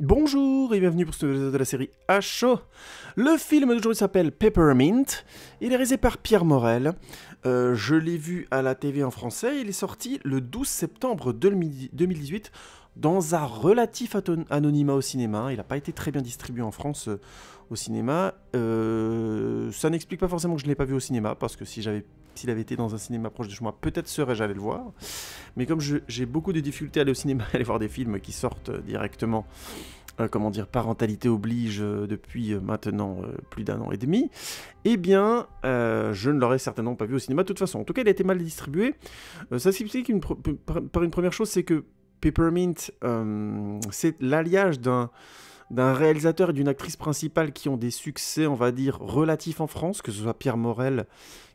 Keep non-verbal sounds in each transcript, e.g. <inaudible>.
Bonjour et bienvenue pour ce épisode de la série chaud Le film d'aujourd'hui s'appelle Peppermint. Il est réalisé par Pierre Morel. Euh, je l'ai vu à la TV en français. Il est sorti le 12 septembre 2018 dans un relatif anonymat au cinéma. Il n'a pas été très bien distribué en France euh, au cinéma. Euh, ça n'explique pas forcément que je ne l'ai pas vu au cinéma, parce que si j'avais s'il avait été dans un cinéma proche de chez moi, peut-être serais-je allé le voir. Mais comme j'ai beaucoup de difficultés à aller au cinéma à <laughs> aller voir des films qui sortent directement euh, comment dire, parentalité oblige euh, depuis euh, maintenant plus d'un an et demi, eh bien, je ne l'aurais certainement pas vu au cinéma de toute façon. En tout cas, il a été mal distribué. ça s'explique par une première chose, c'est que Peppermint, c'est l'alliage d'un réalisateur et d'une actrice principale qui ont des succès, on va dire, relatifs en France, que ce soit Pierre Morel,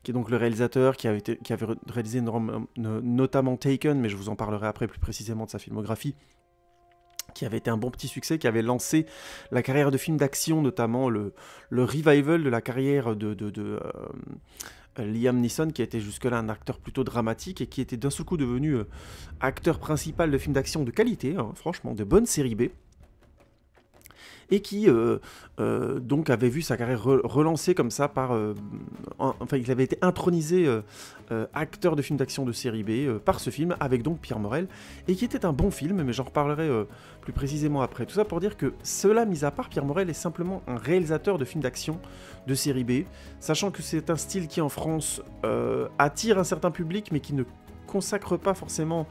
qui est donc le réalisateur, qui avait réalisé notamment Taken, mais je vous en parlerai après plus précisément de sa filmographie, qui avait été un bon petit succès, qui avait lancé la carrière de film d'action, notamment le, revival de la carrière de, euh, Liam Neeson, qui était jusque-là un acteur plutôt dramatique et qui était d'un seul coup devenu euh, acteur principal de films d'action de qualité, hein, franchement, de bonne série B et qui euh, euh, donc avait vu sa carrière relancée comme ça par... Euh, enfin, il avait été intronisé acteur de films d'action de série B par ce film, avec donc Pierre Morel, et qui était un bon film, mais j'en reparlerai plus précisément après. Tout ça pour dire que cela mis à part, Pierre Morel est simplement un réalisateur de films d'action de série B, sachant que c'est un style qui en France attire un certain public mais qui ne consacre pas forcément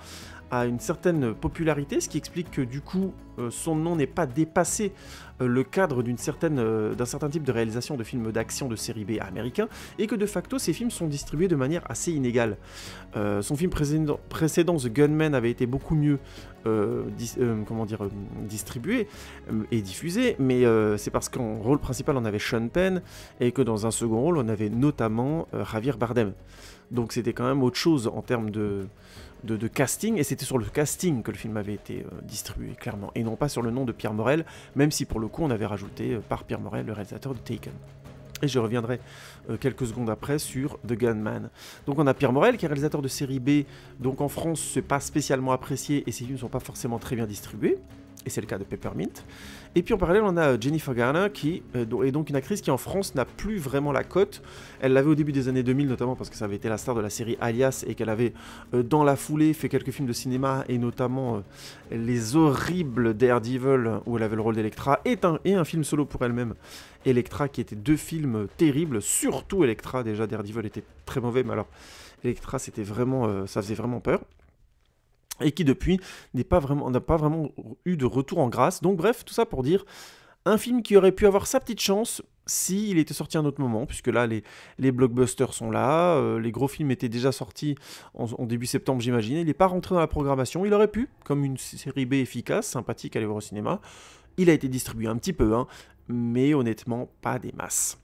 une certaine popularité, ce qui explique que du coup euh, son nom n'est pas dépassé euh, le cadre d'une certaine, euh, d'un certain type de réalisation de films d'action de série B américain, et que de facto ces films sont distribués de manière assez inégale. son film précédent, The Gunman, avait été beaucoup mieux comment dire, distribué et diffusé, mais c'est parce qu'en rôle principal on avait Sean Penn, et que dans un second rôle on avait notamment Javier Bardem. Donc c'était quand même autre chose en termes de de, casting, et c'était sur le casting que le film avait été euh, distribué, clairement, et non pas sur le nom de Pierre Morel, même si pour le coup on avait rajouté euh, par Pierre Morel, le réalisateur de Taken. Et je reviendrai euh, quelques secondes après sur The Gunman. Donc on a Pierre Morel qui est réalisateur de série B, donc en France c'est pas spécialement apprécié et ses films ne sont pas forcément très bien distribués et c'est le cas de Peppermint. Et puis en parallèle, on a euh, Jennifer Garner qui euh, est donc une actrice qui en France n'a plus vraiment la cote. Elle l'avait au début des années 2000, notamment parce que ça avait été la star de la série Alias et qu'elle avait, euh, dans la foulée, fait quelques films de cinéma et notamment Les Horribles Daredevil, où elle avait le rôle d'Electra, et un, et un film solo pour elle-même, Electra, qui était deux films terribles, surtout Electra, déjà Daredevil était très mauvais, mais alors Electra, c'était vraiment, ça faisait vraiment peur et qui depuis n'a pas, vraiment, pas vraiment eu de retour en grâce. Donc bref, tout ça pour dire un film qui aurait pu avoir sa petite chance s'il était sorti à un autre moment, puisque là les, blockbusters sont là, euh, les gros films étaient déjà sortis en, début septembre j'imagine, il n'est pas rentré dans la programmation, il aurait pu, comme une série B efficace, sympathique à aller voir au cinéma, il a été distribué un petit peu, hein, mais honnêtement pas des masses.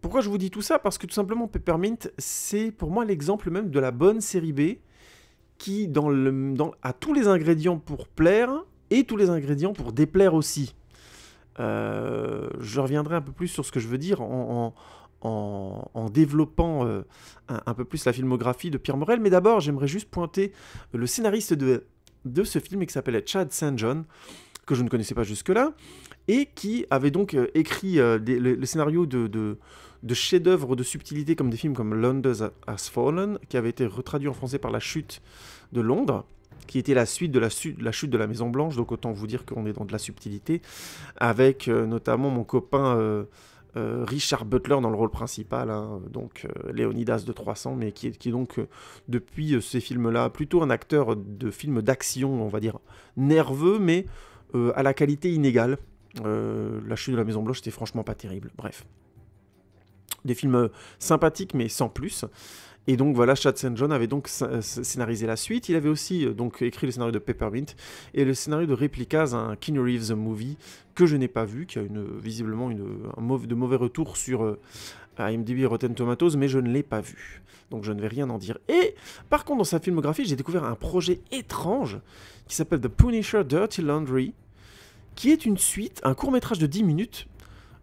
Pourquoi je vous dis tout ça Parce que tout simplement Peppermint, c'est pour moi l'exemple même de la bonne série B, qui dans le, a tous les ingrédients pour plaire et tous les ingrédients pour déplaire aussi. Euh, je reviendrai un peu plus sur ce que je veux dire en, développant euh, un, peu plus la filmographie de Pierre Morel, mais d'abord j'aimerais juste pointer le scénariste de, ce film qui s'appelait Chad St. John, que je ne connaissais pas jusque-là, et qui avait donc euh, écrit le, scénario de de chefs-d'œuvre de subtilité comme des films comme London Has Fallen, qui avait été retraduit en français par La Chute de Londres, qui était la suite de la, chute de la Maison Blanche, donc autant vous dire qu'on est dans de la subtilité, avec euh, notamment mon copain euh, euh, Richard Butler dans le rôle principal, hein, donc Léonidas de 300, mais qui qui est donc depuis ces films-là plutôt un acteur de films d'action, on va dire, nerveux, mais à la qualité inégale. la chute de la Maison Blanche, c'était franchement pas terrible, bref. Des films euh, sympathiques mais sans plus. Et donc voilà, Chad St. John avait donc euh, scénarisé la suite. Il avait aussi euh, donc écrit le scénario de Peppermint et le scénario de Replicas, un Keanu Reeves movie que je n'ai pas vu, qui a une, visiblement mauvais, de mauvais retours sur IMDb Rotten Tomatoes, mais je ne l'ai pas vu. Donc je ne vais rien en dire. Et par contre, dans sa filmographie, j'ai découvert un projet étrange qui s'appelle The Punisher Dirty Laundry, qui est une suite, un court métrage de 10 minutes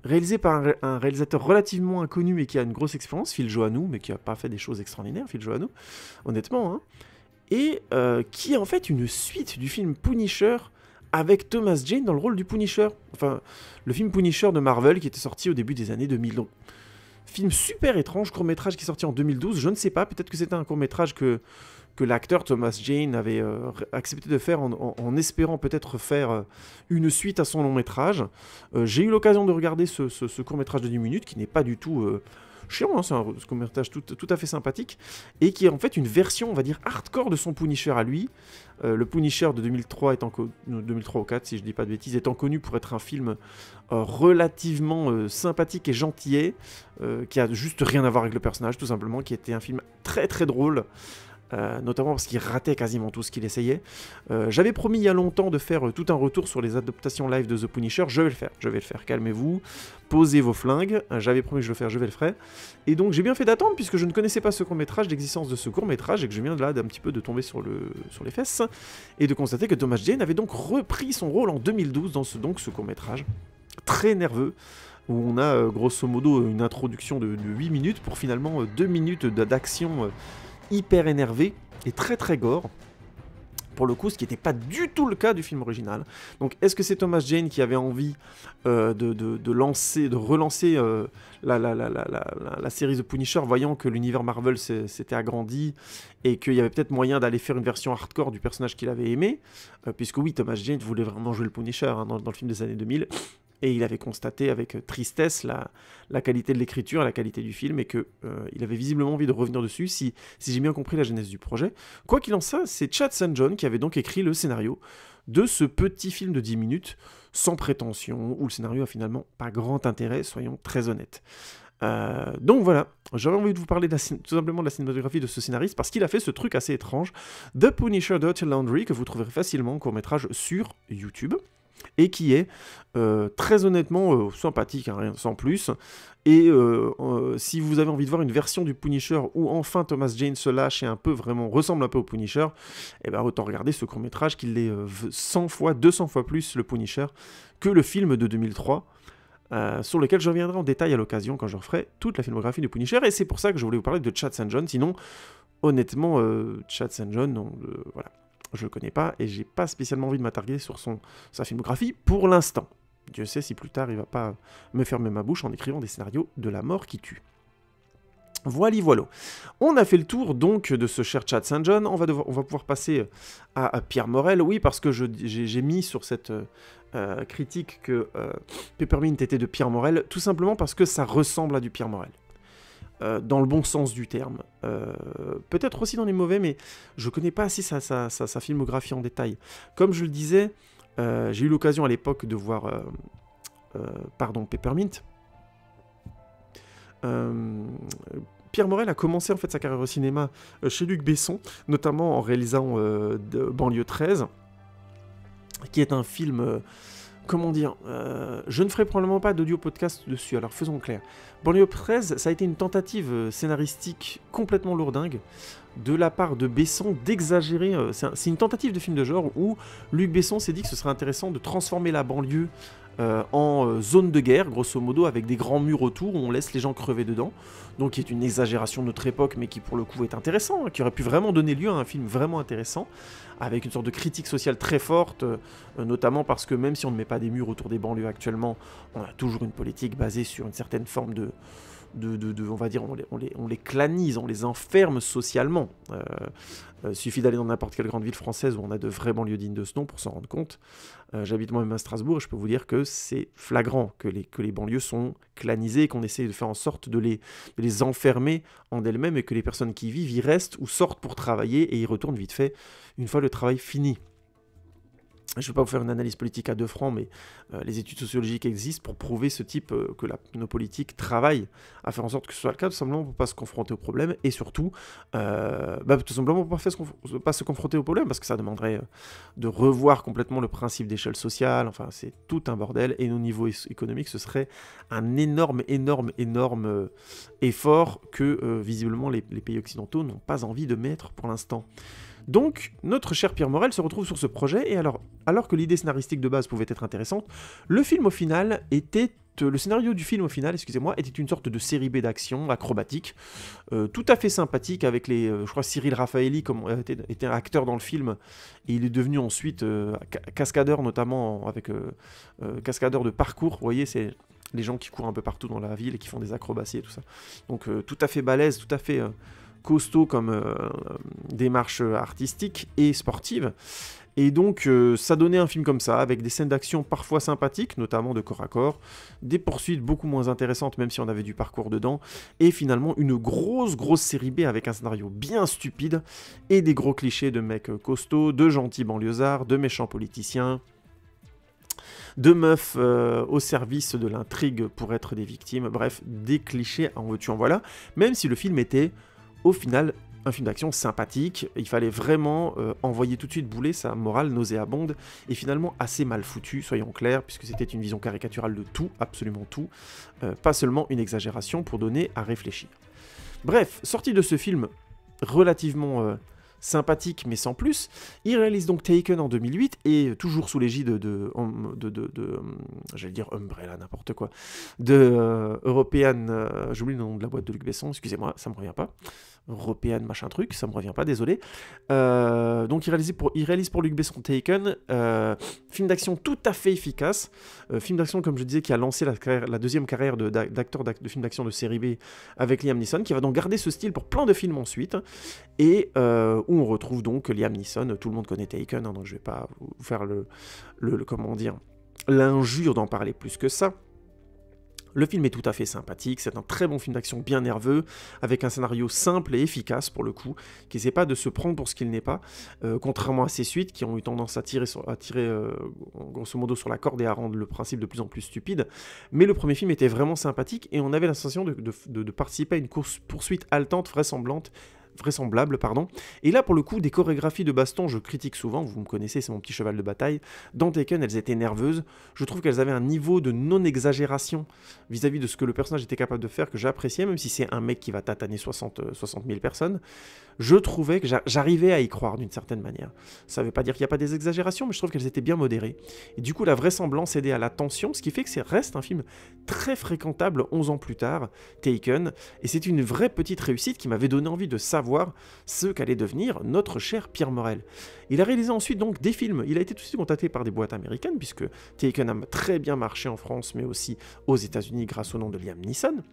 réalisé par un, réalisateur relativement inconnu et qui a une grosse expérience, Phil Joannou, mais qui n'a pas fait des choses extraordinaires, Phil Joannou, honnêtement, hein. et euh, qui est en fait une suite du film Punisher avec Thomas Jane dans le rôle du Punisher. Enfin, le film Punisher de Marvel qui était sorti au début des années 2000. film super étrange, court métrage qui est sorti en 2012, je ne sais pas, peut-être que c'était un court métrage que que l'acteur Thomas Jane avait euh, accepté de faire en, espérant peut-être faire euh, une suite à son long métrage. Euh, j'ai eu l'occasion de regarder ce, court métrage de 10 minutes qui n'est pas du tout chiant, hein, c'est un court métrage tout, à fait sympathique et qui est en fait une version, on va dire, hardcore de son Punisher à lui. le Punisher de 2003, étant 2003 ou 4, si je ne dis pas de bêtises, étant connu pour être un film relativement sympathique et gentillet, qui a juste rien à voir avec le personnage, tout simplement, qui était un film très très drôle. Euh, notamment parce qu'il ratait quasiment tout ce qu'il essayait. Euh, j'avais promis il y a longtemps de faire euh, tout un retour sur les adaptations live de The Punisher, je vais le faire, je vais le faire, calmez-vous, posez vos flingues, j'avais promis que je le faire, je vais le faire. Et donc j'ai bien fait d'attendre puisque je ne connaissais pas ce court-métrage, l'existence de ce court-métrage, et que je viens là d'un petit peu de tomber sur, le, sur les fesses, et de constater que Thomas Jane avait donc repris son rôle en 2012 dans ce, ce court-métrage, très nerveux, où on a grosso modo une introduction de, de 8 minutes pour finalement 2 minutes d'action hyper énervé et très très gore. Pour le coup, ce qui n'était pas du tout le cas du film original. Donc, est-ce que c'est Thomas Jane qui avait envie euh, de, lancer, de relancer euh, la, série de Punisher, voyant que l'univers Marvel s'était agrandi et qu'il y avait peut-être moyen d'aller faire une version hardcore du personnage qu'il avait aimé euh, Puisque oui, Thomas Jane voulait vraiment jouer le Punisher hein, dans, dans le film des années 2000 et il avait constaté avec euh, tristesse la, qualité de l'écriture, la qualité du film, et qu'il euh, il avait visiblement envie de revenir dessus, si, j'ai bien compris la genèse du projet. Quoi qu'il en soit, c'est Chad St. John qui avait donc écrit le scénario de ce petit film de 10 minutes, sans prétention, où le scénario a finalement pas grand intérêt, soyons très honnêtes. Euh, donc voilà, j'avais envie de vous parler tout simplement de la cinématographie de ce scénariste parce qu'il a fait ce truc assez étrange, The Punisher Dirty Laundry, que vous trouverez facilement en court métrage sur YouTube et qui est euh, très honnêtement euh, sympathique, hein, sans plus. Et euh, si vous avez envie de voir une version du Punisher où enfin Thomas Jane se lâche et un peu vraiment ressemble un peu au Punisher, eh ben autant regarder ce court métrage qui est 100 fois, 200 fois plus le Punisher que le film de 2003. sur lequel je reviendrai en détail à l'occasion quand je referai toute la filmographie du Punisher. Et c'est pour ça que je voulais vous parler de Chad St. John. Sinon, honnêtement, Chad St. John, voilà je ne connais pas et j'ai pas spécialement envie de m'attarder sur son, sa filmographie pour l'instant. Dieu sait si plus tard il va pas me fermer ma bouche en écrivant des scénarios de la mort qui tue. Voilà, voilà. On a fait le tour donc de ce cher Chad Saint John. On va, on va pouvoir passer euh, à, Pierre Morel. Oui, parce que j'ai mis sur cette euh, euh, critique que Peppermint était de Pierre Morel, tout simplement parce que ça ressemble à du Pierre Morel. Euh, dans le bon sens du terme. Euh, peut-être aussi dans les mauvais, mais je ne connais pas assez sa, filmographie en détail. Comme je le disais, euh, j'ai eu l'occasion à l'époque de voir, pardon, Peppermint. Pierre Morel a commencé en fait sa carrière au cinéma chez Luc Besson, notamment en réalisant Banlieue 13, qui est un film comment dire, euh, je ne ferai probablement pas d'audio podcast dessus, alors faisons clair. Banlieue 13, ça a été une tentative euh, scénaristique complètement lourdingue de la part de Besson d'exagérer. Euh, c'est une tentative de film de genre où Luc Besson s'est dit que ce serait intéressant de transformer la banlieue euh, en euh, zone de guerre, grosso modo, avec des grands murs autour où on laisse les gens crever dedans. Donc, qui est une exagération de notre époque, mais qui pour le coup est intéressant, hein, qui aurait pu vraiment donner lieu à un film vraiment intéressant, avec une sorte de critique sociale très forte, euh, notamment parce que même si on ne met pas des murs autour des banlieues actuellement, on a toujours une politique basée sur une certaine forme de, on va dire, on les, on, les, clanise, on les enferme socialement. Euh, euh, suffit d'aller dans n'importe quelle grande ville française où on a de vrais banlieues dignes de ce nom pour s'en rendre compte. Euh, j'habite moi-même à Strasbourg et je peux vous dire que c'est flagrant que les, que les banlieues sont clanisées et qu'on essaie de faire en sorte de les, les enfermer en elles-mêmes et que les personnes qui y vivent y restent ou sortent pour travailler et y retournent vite fait une fois le travail fini je ne vais pas vous faire une analyse politique à deux francs, mais euh, les études sociologiques existent pour prouver ce type euh, que la, nos politiques travaillent à faire en sorte que ce soit le cas, tout simplement pour ne pas se confronter au problème et surtout, euh, bah, tout simplement pour ne pas, se confronter au problème parce que ça demanderait de revoir complètement le principe d'échelle sociale. Enfin, c'est tout un bordel et au niveau économique, ce serait un énorme, énorme, énorme effort que visiblement les, pays occidentaux n'ont pas envie de mettre pour l'instant. Donc, notre cher Pierre Morel se retrouve sur ce projet, et alors, alors que l'idée scénaristique de base pouvait être intéressante, le film au final était euh, le scénario du film au final, excusez-moi, était une sorte de série B d'action acrobatique, euh, tout à fait sympathique avec les, euh, je crois Cyril Raffaelli comme était, un acteur dans le film et il est devenu ensuite cascadeur notamment avec cascadeur de parcours, vous voyez c'est les gens qui courent un peu partout dans la ville et qui font des acrobaties et tout ça. Donc tout à fait balèze, tout à fait costaud comme euh, euh, démarche artistique et sportive. Et donc, euh, ça donnait un film comme ça, avec des scènes d'action parfois sympathiques, notamment de corps à corps, des poursuites beaucoup moins intéressantes, même si on avait du parcours dedans, et finalement une grosse, grosse série B avec un scénario bien stupide, et des gros clichés de mecs costauds, de gentils banlieusards, de méchants politiciens, de meufs au service de l'intrigue pour être des victimes, bref, des clichés en veux-tu en voilà, même si le film était au final, un film d'action sympathique. Il fallait vraiment euh, envoyer tout de suite bouler sa morale nauséabonde et finalement assez mal foutu, soyons clairs, puisque c'était une vision caricaturale de tout, absolument tout, euh, pas seulement une exagération pour donner à réfléchir. Bref, sorti de ce film relativement euh, sympathique mais sans plus, il réalise donc Taken en 2008 et toujours sous l'égide de, hum, de, de, de hum, j'allais dire Umbrella, n'importe quoi, de European, j'oublie le nom de la boîte de Luc Besson, excusez-moi, ça me revient pas européenne, machin truc, ça me revient pas, désolé. Euh, donc il réalise, pour, il réalise pour Luc Besson Taken, euh, film d'action tout à fait efficace, euh, film d'action comme je disais qui a lancé la, deuxième carrière d'acteur de, film d'action de série B avec Liam Neeson, qui va donc garder ce style pour plein de films ensuite, et où on retrouve donc Liam Neeson, tout le monde connaît Taken, hein, donc je vais pas vous faire le, le comment dire l'injure d'en parler plus que ça. Le film est tout à fait sympathique, c'est un très bon film d'action bien nerveux, avec un scénario simple et efficace pour le coup, qui n'essaie pas de se prendre pour ce qu'il n'est pas, euh, contrairement à ses suites qui ont eu tendance à tirer, sur, à tirer euh, grosso modo sur la corde et à rendre le principe de plus en plus stupide. Mais le premier film était vraiment sympathique et on avait la de, participer à une course poursuite haletante, vraisemblante vraisemblable, pardon. Et là, pour le coup, des chorégraphies de baston, je critique souvent, vous me connaissez, c'est mon petit cheval de bataille. Dans Taken, elles étaient nerveuses. Je trouve qu'elles avaient un niveau de non-exagération vis-à-vis de ce que le personnage était capable de faire que j'appréciais, même si c'est un mec qui va tataner 60, 60 000 personnes. Je trouvais que j'arrivais à y croire d'une certaine manière. Ça ne veut pas dire qu'il n'y a pas des exagérations, mais je trouve qu'elles étaient bien modérées. Et du coup, la vraisemblance aidait à la tension, ce qui fait que ça reste un film très fréquentable 11 ans plus tard, Taken. Et c'est une vraie petite réussite qui m'avait donné envie de savoir voir ce qu'allait devenir notre cher Pierre Morel. Il a réalisé ensuite donc des films. Il a été tout de suite contacté par des boîtes américaines, puisque Taken a très bien marché en France, mais aussi aux États-Unis grâce au nom de Liam Neeson.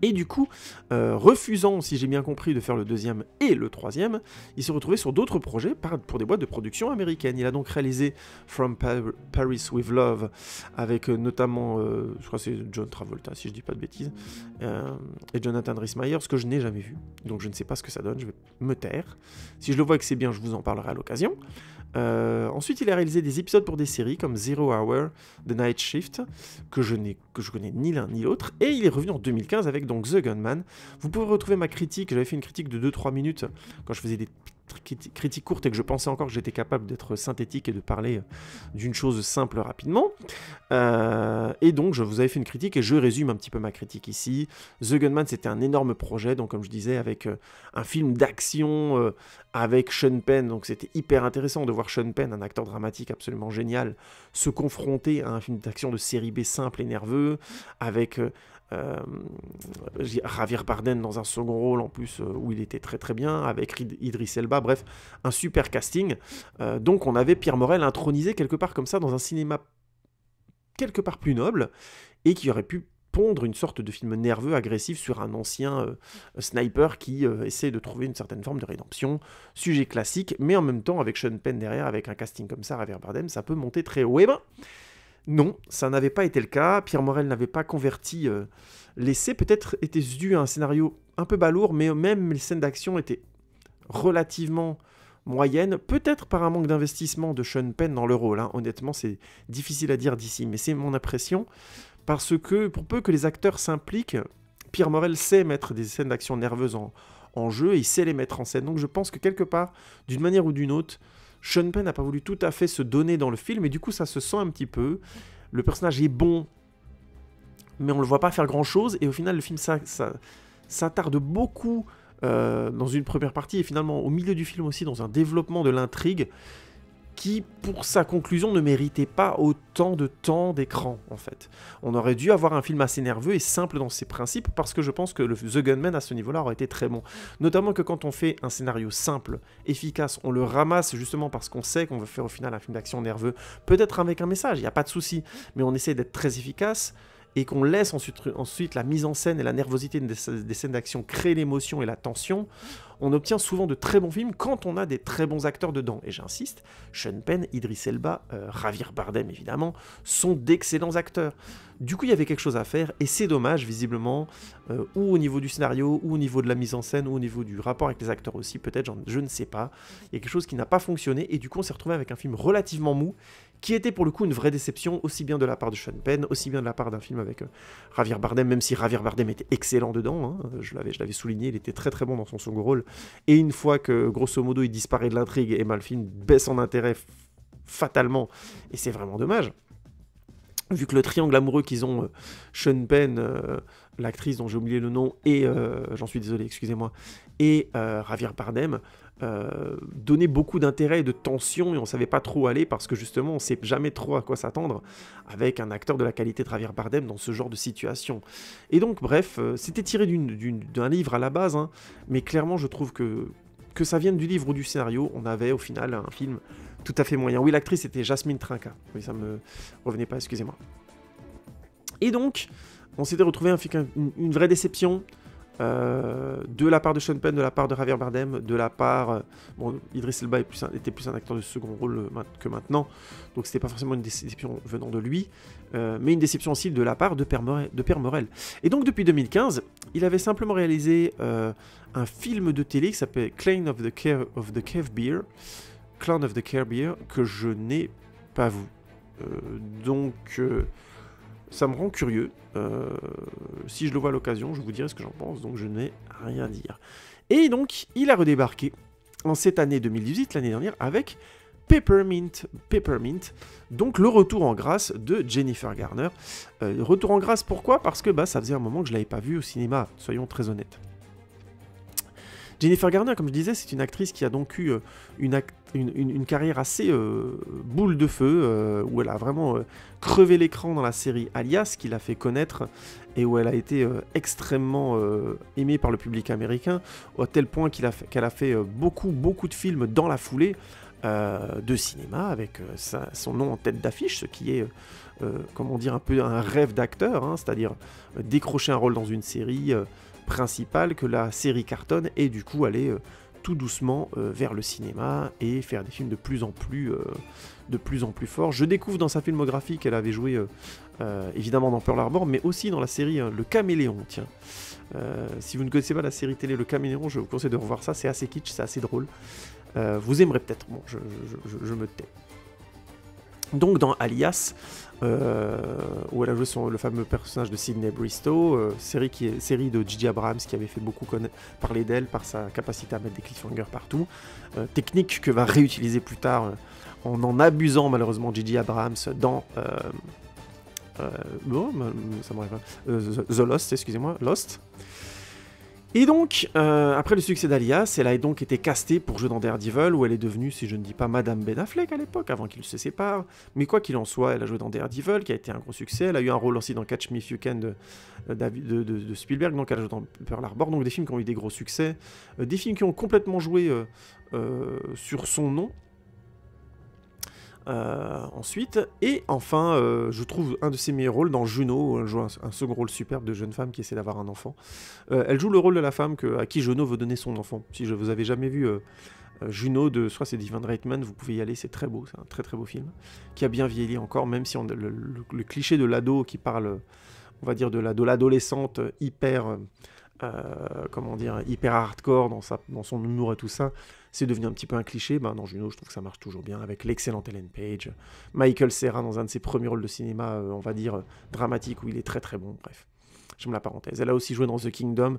Et du coup, euh, refusant, si j'ai bien compris, de faire le deuxième et le troisième, il s'est retrouvé sur d'autres projets pour des boîtes de production américaines. Il a donc réalisé From Paris with Love, avec euh, notamment, euh, je crois que c'est John Travolta, si je dis pas de bêtises, et Jonathan rhys ce que je n'ai jamais vu. Donc je ne sais pas ce que ça donne, je vais me taire. Si je le vois que c'est bien, je vous en parlerai à l'occasion. Euh, ensuite, il a réalisé des épisodes pour des séries comme Zero Hour, The Night Shift, que je, que je connais ni l'un ni l'autre, et il est revenu en 2015 avec donc The Gunman. Vous pouvez retrouver ma critique, j'avais fait une critique de 2-3 minutes quand je faisais des critique courte et que je pensais encore que j'étais capable d'être synthétique et de parler euh, d'une chose simple rapidement. Euh, et donc, je vous avais fait une critique et je résume un petit peu ma critique ici. The Gunman, c'était un énorme projet, donc comme je disais, avec euh, un film d'action avec Sean Penn, donc c'était hyper intéressant de voir Sean Penn, un acteur dramatique absolument génial, se confronter à un film d'action de série B simple et nerveux, avec euh, Javier Barden dans un second rôle en plus euh, où il était très très bien, avec Idris Elba, bref, un super casting. Euh, donc on avait Pierre Morel intronisé quelque part comme ça dans un cinéma quelque part plus noble et qui aurait pu pondre une sorte de film nerveux, agressif sur un ancien sniper qui essaie de trouver une certaine forme de rédemption. Sujet classique, mais en même temps, avec Sean Penn derrière, avec un casting comme ça, Ravir Bardem, ça peut monter très haut. Et eh ben, non, ça n'avait pas été le cas. Pierre Morel n'avait pas converti euh, l'essai. Peut-être était-ce dû à un scénario un peu balourd, mais même les scènes d'action étaient relativement moyennes. Peut-être par un manque d'investissement de Sean Penn dans le rôle. Hein. Honnêtement, c'est difficile à dire d'ici, mais c'est mon impression. Parce que pour peu que les acteurs s'impliquent, Pierre Morel sait mettre des scènes d'action nerveuses en, en jeu et il sait les mettre en scène. Donc je pense que quelque part, d'une manière ou d'une autre, Sean Penn n'a pas voulu tout à fait se donner dans le film, et du coup ça se sent un petit peu. Le personnage est bon, mais on le voit pas faire grand-chose, et au final le film s'attarde ça, ça, beaucoup euh, dans une première partie, et finalement au milieu du film aussi, dans un développement de l'intrigue qui, pour sa conclusion, ne méritait pas autant de temps d'écran, en fait. On aurait dû avoir un film assez nerveux et simple dans ses principes, parce que je pense que le The Gunman, à ce niveau-là, aurait été très bon. Notamment que quand on fait un scénario simple, efficace, on le ramasse justement parce qu'on sait qu'on veut faire au final un film d'action nerveux, peut-être avec un message, il n'y a pas de souci, mais on essaie d'être très efficace, et qu'on laisse ensuite, la mise en scène et la nervosité des, scènes d'action créer l'émotion et la tension, on obtient souvent de très bons films quand on a des très bons acteurs dedans. Et j'insiste, Sean Penn, Idris Elba, Ravir euh, Bardem évidemment, sont d'excellents acteurs. Du coup, il y avait quelque chose à faire, et c'est dommage, visiblement, euh, ou au niveau du scénario, ou au niveau de la mise en scène, ou au niveau du rapport avec les acteurs aussi, peut-être, je ne sais pas. Il y a quelque chose qui n'a pas fonctionné, et du coup, on s'est retrouvé avec un film relativement mou, qui était pour le coup une vraie déception, aussi bien de la part de Sean Penn, aussi bien de la part d'un film avec Ravir euh, Bardem, même si Javier Bardem était excellent dedans, hein, euh, je l'avais, je l'avais souligné, il était très très bon dans son second rôle, et une fois que grosso modo il disparaît de l'intrigue et mal film baisse en intérêt fatalement, et c'est vraiment dommage, vu que le triangle amoureux qu'ils ont, euh, Sean Penn, l'actrice dont j'ai oublié le nom, et j'en suis désolé, excusez-moi, et Javier Bardem, euh, donner beaucoup d'intérêt et de tension et on savait pas trop où aller parce que justement on sait jamais trop à quoi s'attendre avec un acteur de la qualité de Javier Bardem dans ce genre de situation. Et donc bref, euh, c'était tiré d'un livre à la base, hein, mais clairement je trouve que que ça vienne du livre ou du scénario, on avait au final un film tout à fait moyen. Oui, l'actrice était Jasmine Trinca. Oui, ça me revenait pas, excusez-moi. Et donc, on s'était retrouvé avec un, une vraie déception, euh, de la part de Sean Penn, de la part de Javier Bardem, de la part. Euh, bon, Idris Elba était plus un acteur de second rôle euh, que maintenant, donc c'était pas forcément une déception venant de lui, mais une déception aussi de la part de Père, Morel, Et donc depuis 2015, il avait simplement réalisé un film de télé qui s'appelle Clan of the Care of the Cave Beer, Clan of the Cave Beer, que je n'ai pas vu. donc ça me rend curieux. Euh, si je le vois à l'occasion, je vous dirai ce que j'en pense, donc je n'ai rien à dire. Et donc, il a redébarqué en cette année 2018, l'année dernière, avec Peppermint, Peppermint, donc le retour en grâce de Jennifer Garner. Euh, retour en grâce, pourquoi Parce que bah, ça faisait un moment que je ne l'avais pas vu au cinéma, soyons très honnêtes. Jennifer Garner, comme je disais, c'est une actrice qui a donc eu euh, une, une, carrière assez euh, boule de feu, euh, où elle a vraiment crevé l'écran dans la série Alias, qui l'a fait connaître, et où elle a été extrêmement aimée par le public américain, au tel point qu'elle a fait, beaucoup, beaucoup de films dans la foulée. de cinéma avec son nom en tête d'affiche, ce qui est comment dire, un peu un rêve d'acteur, hein, c'est-à-dire décrocher un rôle dans une série, que la série cartonne et du coup aller euh, tout doucement euh, vers le cinéma et faire des films de plus en plus, euh, de plus en plus forts. Je découvre dans sa filmographie qu'elle avait joué évidemment dans Pearl Harbor, mais aussi dans la série hein, Le Caméléon. Tiens, si vous ne connaissez pas la série télé Le Caméléon, je vous conseille de revoir ça. C'est assez kitsch, c'est assez drôle. vous aimerez peut-être. Bon, je me tais. Donc dans Alias, euh, où elle a joué le fameux personnage de Sidney Bristow, euh, série, qui série de Gigi Abrams qui avait fait beaucoup parler d'elle par sa capacité à mettre des cliffhangers partout, euh, technique que va réutiliser plus tard en en abusant malheureusement Gigi Abrams dans... Oh, The Lost, excusez-moi, Lost, et donc, euh, après le succès d'Alias, elle a donc été castée pour jouer dans Daredevil, où elle est devenue, si je ne dis pas, Madame Ben Affleck à l'époque, avant qu'ils se séparent. Mais quoi qu'il en soit, elle a joué dans Daredevil, qui a été un gros succès. Elle a eu un rôle aussi dans Catch Me If You Can de, euh, de, Spielberg, donc elle a joué dans Pearl Harbor, donc des films qui ont eu des gros succès, euh, des films qui ont complètement joué sur son nom, euh, ensuite. Et enfin, euh, je trouve un de ses meilleurs rôles dans Juno, où elle joue un, second rôle superbe de jeune femme qui essaie d'avoir un enfant. Euh, elle joue le rôle de la femme que, à qui Juno veut donner son enfant. Si je vous avez jamais vu Juno de soit c'est Divine Reitman, vous pouvez y aller, c'est très beau, c'est un très très beau film, qui a bien vieilli encore, même si on, le, cliché de l'ado qui parle, on va dire, de l'adolescente hyper... comment dire, hyper hardcore dans, sa, dans son humour et tout ça, c'est devenu un petit peu un cliché. Ben, dans Juno, je trouve que ça marche toujours bien avec l'excellente Ellen Page, Michael Serra dans un de ses premiers rôles de cinéma, euh, on va dire, euh, dramatique, où il est très très bon. Bref, j'aime la parenthèse. Elle a aussi joué dans The Kingdom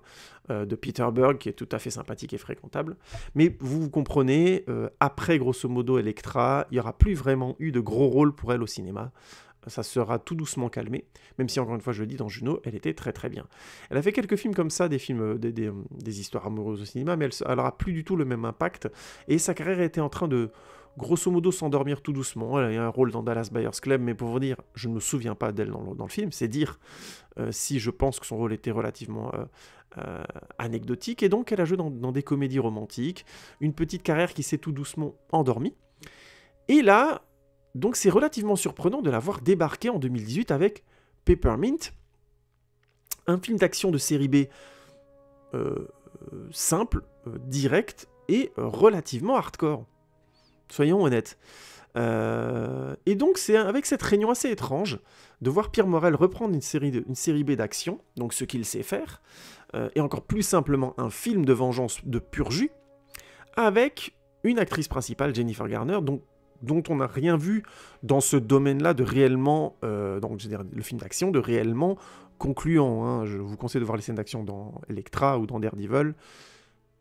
euh, de Peter Berg, qui est tout à fait sympathique et fréquentable. Mais vous, comprenez, après grosso modo Electra, il n'y aura plus vraiment eu de gros rôles pour elle au cinéma ça sera tout doucement calmé, même si encore une fois je le dis, dans Juno, elle était très très bien. Elle a fait quelques films comme ça, des films, euh, euh, des, histoires amoureuses au cinéma, mais elle n'aura plus du tout le même impact, et sa carrière était en train de grosso modo s'endormir tout doucement. Elle a eu un rôle dans Dallas Buyers Club, mais pour vous dire, je ne me souviens pas d'elle dans, dans le, film, c'est dire euh, si je pense que son rôle était relativement anecdotique, et donc elle a joué dans des comédies romantiques, une petite carrière qui s'est tout doucement endormie. Et là, donc c'est relativement surprenant de l'avoir débarqué en 2018 avec Peppermint, un film d'action de série B euh, simple, euh, direct et relativement hardcore. Soyons honnêtes. Euh, et donc c'est avec cette réunion assez étrange de voir Pierre Morel reprendre une série, de, une série B d'action, donc ce qu'il sait faire, et encore plus simplement un film de vengeance de pur jus, avec une actrice principale, Jennifer Garner, donc dont on n'a rien vu dans ce domaine-là de réellement, euh, donc le film d'action, de réellement concluant. Hein. Je vous conseille de voir les scènes d'action dans Electra ou dans Daredevil.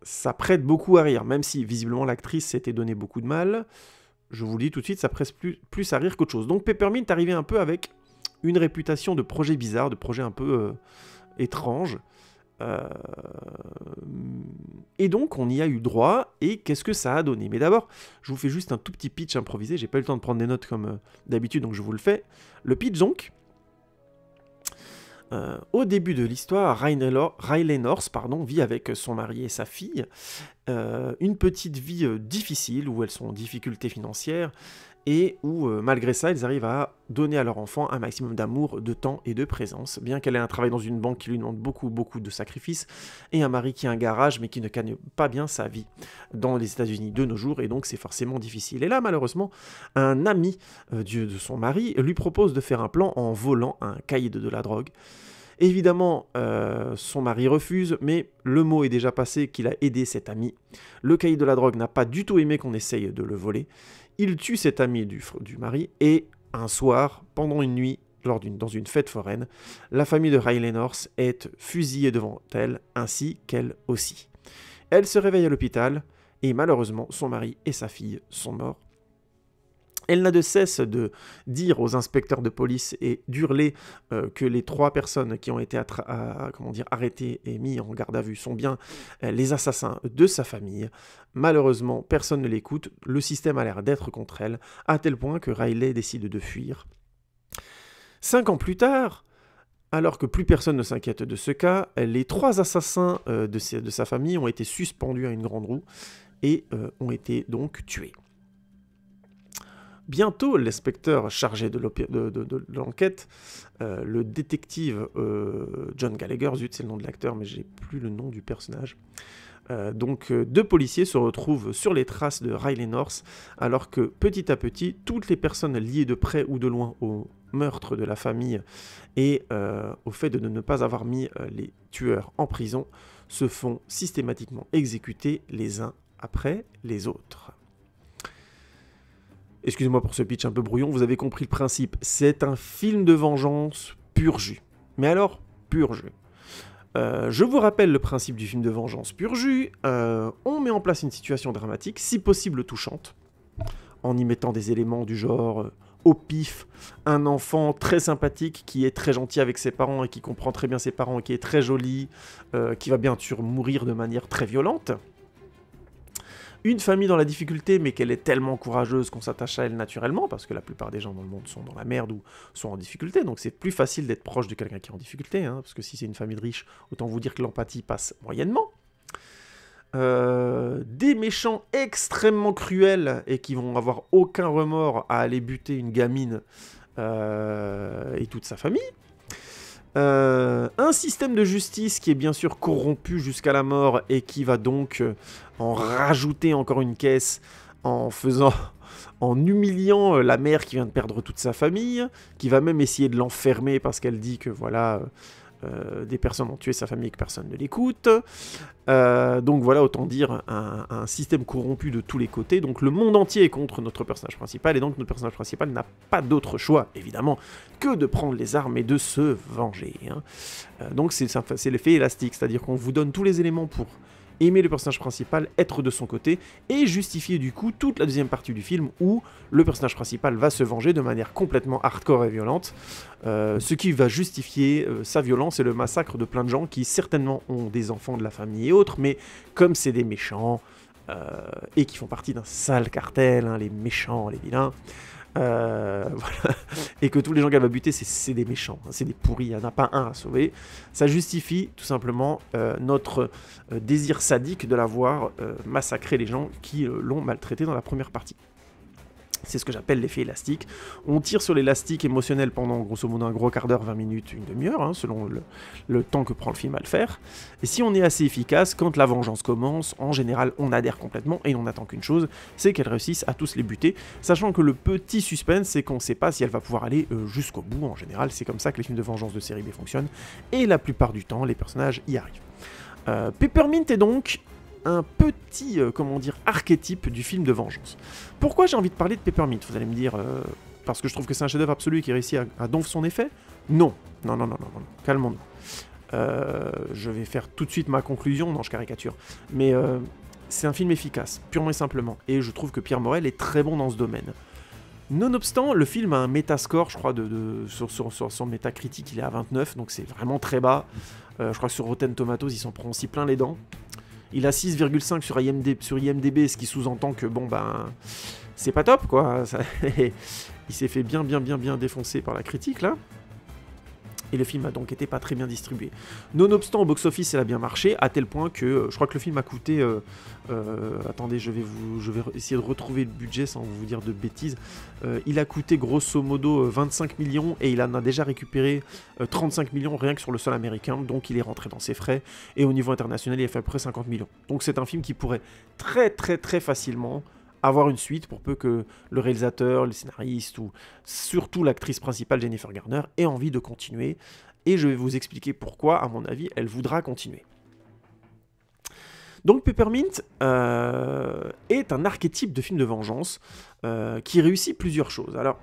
Ça prête beaucoup à rire, même si visiblement l'actrice s'était donné beaucoup de mal. Je vous le dis tout de suite, ça presse plus, à rire qu'autre chose. Donc Peppermint arrivait un peu avec une réputation de projet bizarre, de projet un peu euh, étrange. Euh, et donc, on y a eu droit, et qu'est-ce que ça a donné Mais d'abord, je vous fais juste un tout petit pitch improvisé, j'ai pas eu le temps de prendre des notes comme euh, d'habitude, donc je vous le fais. Le pitch, donc, euh, au début de l'histoire, Riley North pardon, vit avec son mari et sa fille une petite vie difficile où elles sont en difficulté financière et où euh, malgré ça ils arrivent à donner à leur enfant un maximum d'amour, de temps et de présence, bien qu'elle ait un travail dans une banque qui lui demande beaucoup beaucoup de sacrifices, et un mari qui a un garage mais qui ne gagne pas bien sa vie dans les États-Unis de nos jours, et donc c'est forcément difficile. Et là malheureusement, un ami euh, de son mari lui propose de faire un plan en volant un cahier de la drogue. Évidemment, euh, son mari refuse, mais le mot est déjà passé qu'il a aidé cet ami. Le cahier de la drogue n'a pas du tout aimé qu'on essaye de le voler. Il tue cet ami du, mari et un soir, pendant une nuit, lors dans une fête foraine, la famille de Riley North est fusillée devant elle, ainsi qu'elle aussi. Elle se réveille à l'hôpital, et malheureusement, son mari et sa fille sont morts elle n'a de cesse de dire aux inspecteurs de police et d'hurler euh, que les trois personnes qui ont été comment dire, arrêtées et mises en garde à vue sont bien euh, les assassins de sa famille. Malheureusement, personne ne l'écoute, le système a l'air d'être contre elle, à tel point que Riley décide de fuir. Cinq ans plus tard, alors que plus personne ne s'inquiète de ce cas, les trois assassins euh, de, sa famille ont été suspendus à une grande roue et ont été donc tués. Bientôt, l'inspecteur chargé de l'enquête, euh, le détective euh, John Gallagher, zut c'est le nom de l'acteur mais j'ai plus le nom du personnage, euh, donc deux policiers se retrouvent sur les traces de Riley North alors que petit à petit, toutes les personnes liées de près ou de loin au meurtre de la famille et au fait de ne pas avoir mis les tueurs en prison se font systématiquement exécuter les uns après les autres. Excusez-moi pour ce pitch un peu brouillon, vous avez compris le principe. C'est un film de vengeance pur jus. Mais alors, pur jus. Euh, je vous rappelle le principe du film de vengeance pur jus. Euh, on met en place une situation dramatique, si possible touchante, en y mettant des éléments du genre euh, au pif, un enfant très sympathique qui est très gentil avec ses parents et qui comprend très bien ses parents, qui est très joli, qui va bien sûr mourir de manière très violente une famille dans la difficulté, mais qu'elle est tellement courageuse qu'on s'attache à elle naturellement, parce que la plupart des gens dans le monde sont dans la merde ou sont en difficulté, donc c'est plus facile d'être proche de quelqu'un qui est en difficulté, hein, parce que si c'est une famille de riches, autant vous dire que l'empathie passe moyennement. Euh, des méchants extrêmement cruels et qui vont avoir aucun remords à aller buter une gamine euh, et toute sa famille. Euh, un système de justice qui est bien sûr corrompu jusqu'à la mort et qui va donc euh, en rajouter encore une caisse en faisant <laughs> en humiliant euh, la mère qui vient de perdre toute sa famille, qui va même essayer de l'enfermer parce qu'elle dit que voilà, euh, des personnes ont tué sa famille et que personne ne l'écoute. Euh, donc voilà, autant dire un, système corrompu de tous les côtés. Donc le monde entier est contre notre personnage principal et donc notre personnage principal n'a pas d'autre choix, évidemment, que de prendre les armes et de se venger. Hein. Euh, donc c'est l'effet élastique, c'est-à-dire qu'on vous donne tous les éléments pour aimer le personnage principal, être de son côté, et justifier du coup toute la deuxième partie du film où le personnage principal va se venger de manière complètement hardcore et violente, euh, ce qui va justifier euh, sa violence et le massacre de plein de gens qui certainement ont des enfants de la famille et autres, mais comme c'est des méchants, euh, et qui font partie d'un sale cartel, hein, les méchants, les vilains, euh, <laughs> Et que tous les gens qu'elle va buter, c'est des méchants, hein. c'est des pourris, hein. il n'y en a pas un à sauver. Ça justifie tout simplement euh, notre euh, désir sadique de la voir massacrer les gens qui l'ont maltraitée dans la première partie. C'est ce que j'appelle l'effet élastique. On tire sur l'élastique émotionnel pendant grosso modo un gros quart d'heure, 20 minutes, une demi-heure, hein, selon le, temps que prend le film à le faire. Et si on est assez efficace, quand la vengeance commence, en général on adhère complètement et on n'attend qu'une chose, c'est qu'elle réussisse à tous les buter, sachant que le petit suspense c'est qu'on ne sait pas si elle va pouvoir aller euh, jusqu'au bout. En général c'est comme ça que les films de vengeance de série B fonctionnent et la plupart du temps les personnages y arrivent. Euh, Peppermint est donc un petit, euh, comment dire, archétype du film de vengeance. Pourquoi j'ai envie de parler de Peppermint Vous allez me dire, euh, parce que je trouve que c'est un chef-d'œuvre absolu qui réussit à, à son effet Non, non, non, non, non, calmons-nous. Euh, je vais faire tout de suite ma conclusion, non, je caricature. Mais c'est un film efficace, purement et simplement. Et je trouve que Pierre Morel est très bon dans ce domaine. Nonobstant, le film a un métascore, je crois, de, sur, sur, sur, son métacritique il est à 29, donc c'est vraiment très bas. je crois que sur Rotten Tomatoes, il s'en prend aussi plein les dents. Il a 6,5 sur, IMD, sur IMDB, ce qui sous-entend que bon ben c'est pas top quoi. Ça, <laughs> il s'est fait bien bien bien bien défoncer par la critique là et le film a donc été pas très bien distribué. Nonobstant, au box-office, elle a bien marché, à tel point que euh, je crois que le film a coûté. Euh, euh, attendez, je vais, vous, je vais essayer de retrouver le budget sans vous dire de bêtises. il a coûté grosso modo 25 millions et il en a déjà récupéré 35 millions rien que sur le sol américain, donc il est rentré dans ses frais. Et au niveau international, il a fait à peu près 50 millions. Donc c'est un film qui pourrait très très très facilement avoir une suite pour peu que le réalisateur, le scénariste ou surtout l'actrice principale Jennifer Garner ait envie de continuer. Et je vais vous expliquer pourquoi, à mon avis, elle voudra continuer. Donc Peppermint euh, est un archétype de film de vengeance euh, qui réussit plusieurs choses. Alors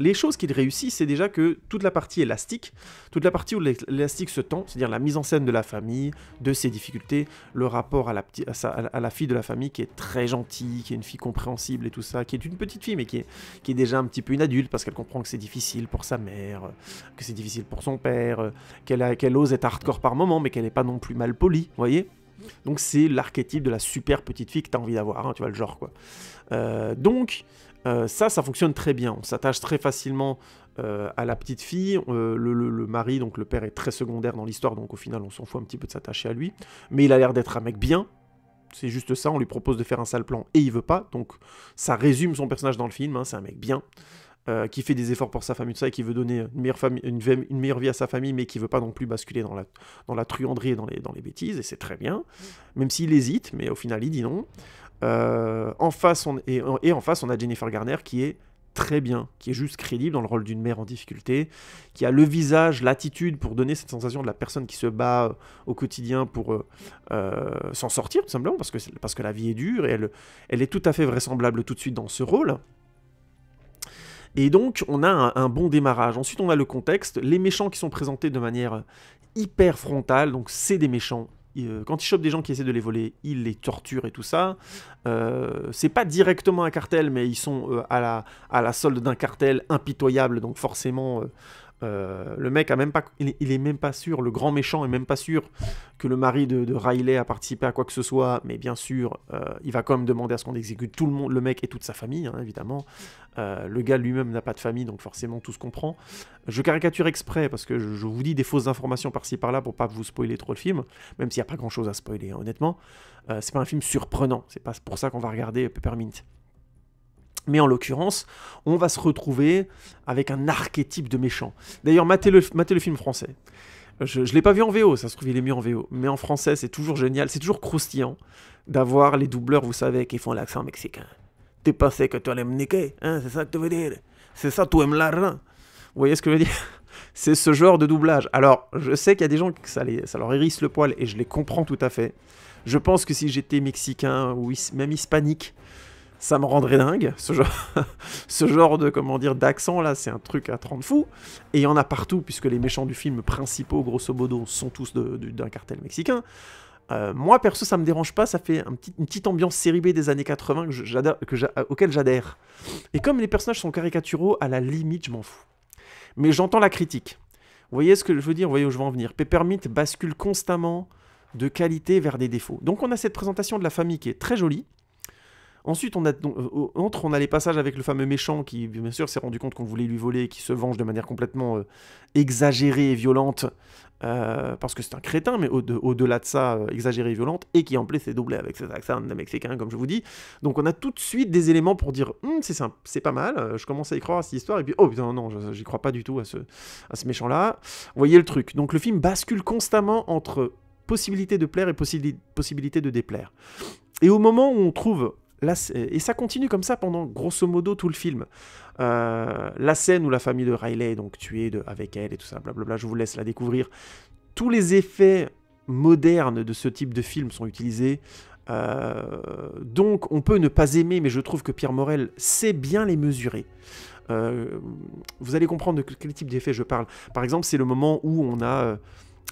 les choses qu'il réussit, c'est déjà que toute la partie élastique, toute la partie où l'élastique se tend, c'est-à-dire la mise en scène de la famille, de ses difficultés, le rapport à la, fille de la famille qui est très gentille, qui est une fille compréhensible et tout ça, qui est une petite fille mais qui est, déjà un petit peu une adulte parce qu'elle comprend que c'est difficile pour sa mère, que c'est difficile pour son père, qu'elle ose être hardcore par moment mais qu'elle n'est pas non plus mal polie, vous voyez donc c'est l'archétype de la super petite fille que t'as envie d'avoir, hein, tu vois le genre quoi. Euh, donc euh, ça, ça fonctionne très bien. On s'attache très facilement euh, à la petite fille. Euh, le, mari, donc le père, est très secondaire dans l'histoire, donc au final, on s'en fout un petit peu de s'attacher à lui. Mais il a l'air d'être un mec bien. C'est juste ça. On lui propose de faire un sale plan et il veut pas. Donc ça résume son personnage dans le film. Hein. C'est un mec bien. qui fait des efforts pour sa famille, tout ça, et qui veut donner une meilleure, vie à sa famille, mais qui veut pas non plus basculer dans la, truanderie et dans les bêtises, et c'est très bien, même s'il hésite, mais au final il dit non. Euh, en face, on, et, en face, on a Jennifer Garner qui est très bien, qui est juste crédible dans le rôle d'une mère en difficulté, qui a le visage, l'attitude pour donner cette sensation de la personne qui se bat euh, au quotidien pour euh, s'en sortir tout simplement parce que, parce que la vie est dure et elle, elle est tout à fait vraisemblable tout de suite dans ce rôle. Et donc, on a un, un, bon démarrage. Ensuite, on a le contexte, les méchants qui sont présentés de manière hyper frontale, donc c'est des méchants euh, quand il chope des gens qui essaient de les voler, il les torture et tout ça. Euh, c'est pas directement un cartel, mais ils sont euh, à, la, à la solde d'un cartel impitoyable, donc forcément, euh, le mec a même pas, il est, même pas sûr, le grand méchant est même pas sûr que le mari de, Riley a participé à quoi que ce soit, mais bien sûr, euh, il va quand même demander à ce qu'on exécute tout le monde, le mec et toute sa famille, hein, évidemment. Euh, le gars lui-même n'a pas de famille, donc forcément tout se comprend. Je caricature exprès parce que je, vous dis des fausses informations par-ci par-là pour pas vous spoiler trop le film, même s'il n'y a pas grand-chose à spoiler, honnêtement honnêtement. c'est pas un film surprenant, c'est pas pour ça qu'on va regarder Peppermint. Mais en l'occurrence, on va se retrouver avec un archétype de méchant. D'ailleurs, matez le, le film français. Je ne l'ai pas vu en VO, ça se trouve, il est mieux en VO. Mais en français, c'est toujours génial, c'est toujours croustillant d'avoir les doubleurs, vous savez, qui font l'accent mexicain. Tu pensais que tu allais me niquer, hein, c'est ça que tu veux dire C'est ça, tu aimes l'argent Vous voyez ce que je veux dire <laughs> C'est ce genre de doublage. Alors, je sais qu'il y a des gens que ça, ça leur hérisse le poil et je les comprends tout à fait. Je pense que si j'étais mexicain ou même hispanique, ça me rendrait dingue, ce genre, <laughs> ce genre de comment dire d'accent là, c'est un truc à 30 fous. Et il y en a partout, puisque les méchants du film principaux, grosso modo, sont tous d'un cartel mexicain. Euh, moi perso, ça me dérange pas, ça fait une petite ambiance série B des années 80 que j'adore, que euh, auquel j'adhère. Et comme les personnages sont caricaturaux, à la limite, je m'en fous. Mais j'entends la critique. Vous voyez ce que je veux dire Vous voyez où je veux en venir Peppermint bascule constamment de qualité vers des défauts. Donc on a cette présentation de la famille qui est très jolie, Ensuite, on a, euh, entre, on a les passages avec le fameux méchant qui, bien sûr, s'est rendu compte qu'on voulait lui voler et qui se venge de manière complètement euh, exagérée et violente, euh, parce que c'est un crétin, mais au-delà de, ça, exagérée et violente, et qui en plus s'est doublé avec ses accents mexicain, comme je vous dis. Donc on a tout de suite des éléments pour dire hum, c'est c'est pas mal, je commence à y croire à cette histoire, et puis oh putain, non, j'y crois pas du tout à ce, à ce méchant-là. Vous voyez le truc. Donc le film bascule constamment entre possibilité de plaire et possibilité de déplaire. Et au moment où on trouve et ça continue comme ça pendant grosso modo tout le film. Euh, la scène où la famille de Riley est donc tuée avec elle et tout ça, blablabla, je vous laisse la découvrir. Tous les effets modernes de ce type de film sont utilisés. Euh, donc on peut ne pas aimer, mais je trouve que Pierre Morel sait bien les mesurer. Euh, vous allez comprendre de quel type d'effet je parle. Par exemple, c'est le moment où on a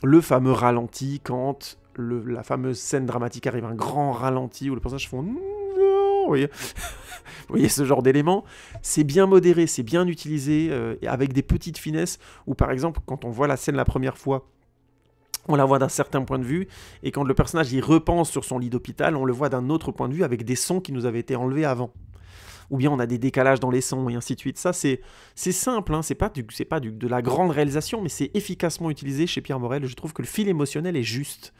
le fameux ralenti quand la fameuse scène dramatique arrive, un grand ralenti où le personnage font <laughs> vous voyez, ce genre d'éléments. C'est bien modéré, c'est bien utilisé, euh, avec des petites finesses, Ou par exemple, quand on voit la scène la première fois, on la voit d'un certain point de vue, et quand le personnage y repense sur son lit d'hôpital, on le voit d'un autre point de vue, avec des sons qui nous avaient été enlevés avant ou bien on a des décalages dans les sons et ainsi de suite. Ça, c'est simple, hein. c'est pas, du, pas de la grande réalisation, mais c'est efficacement utilisé chez Pierre Morel. Je trouve que le fil émotionnel est juste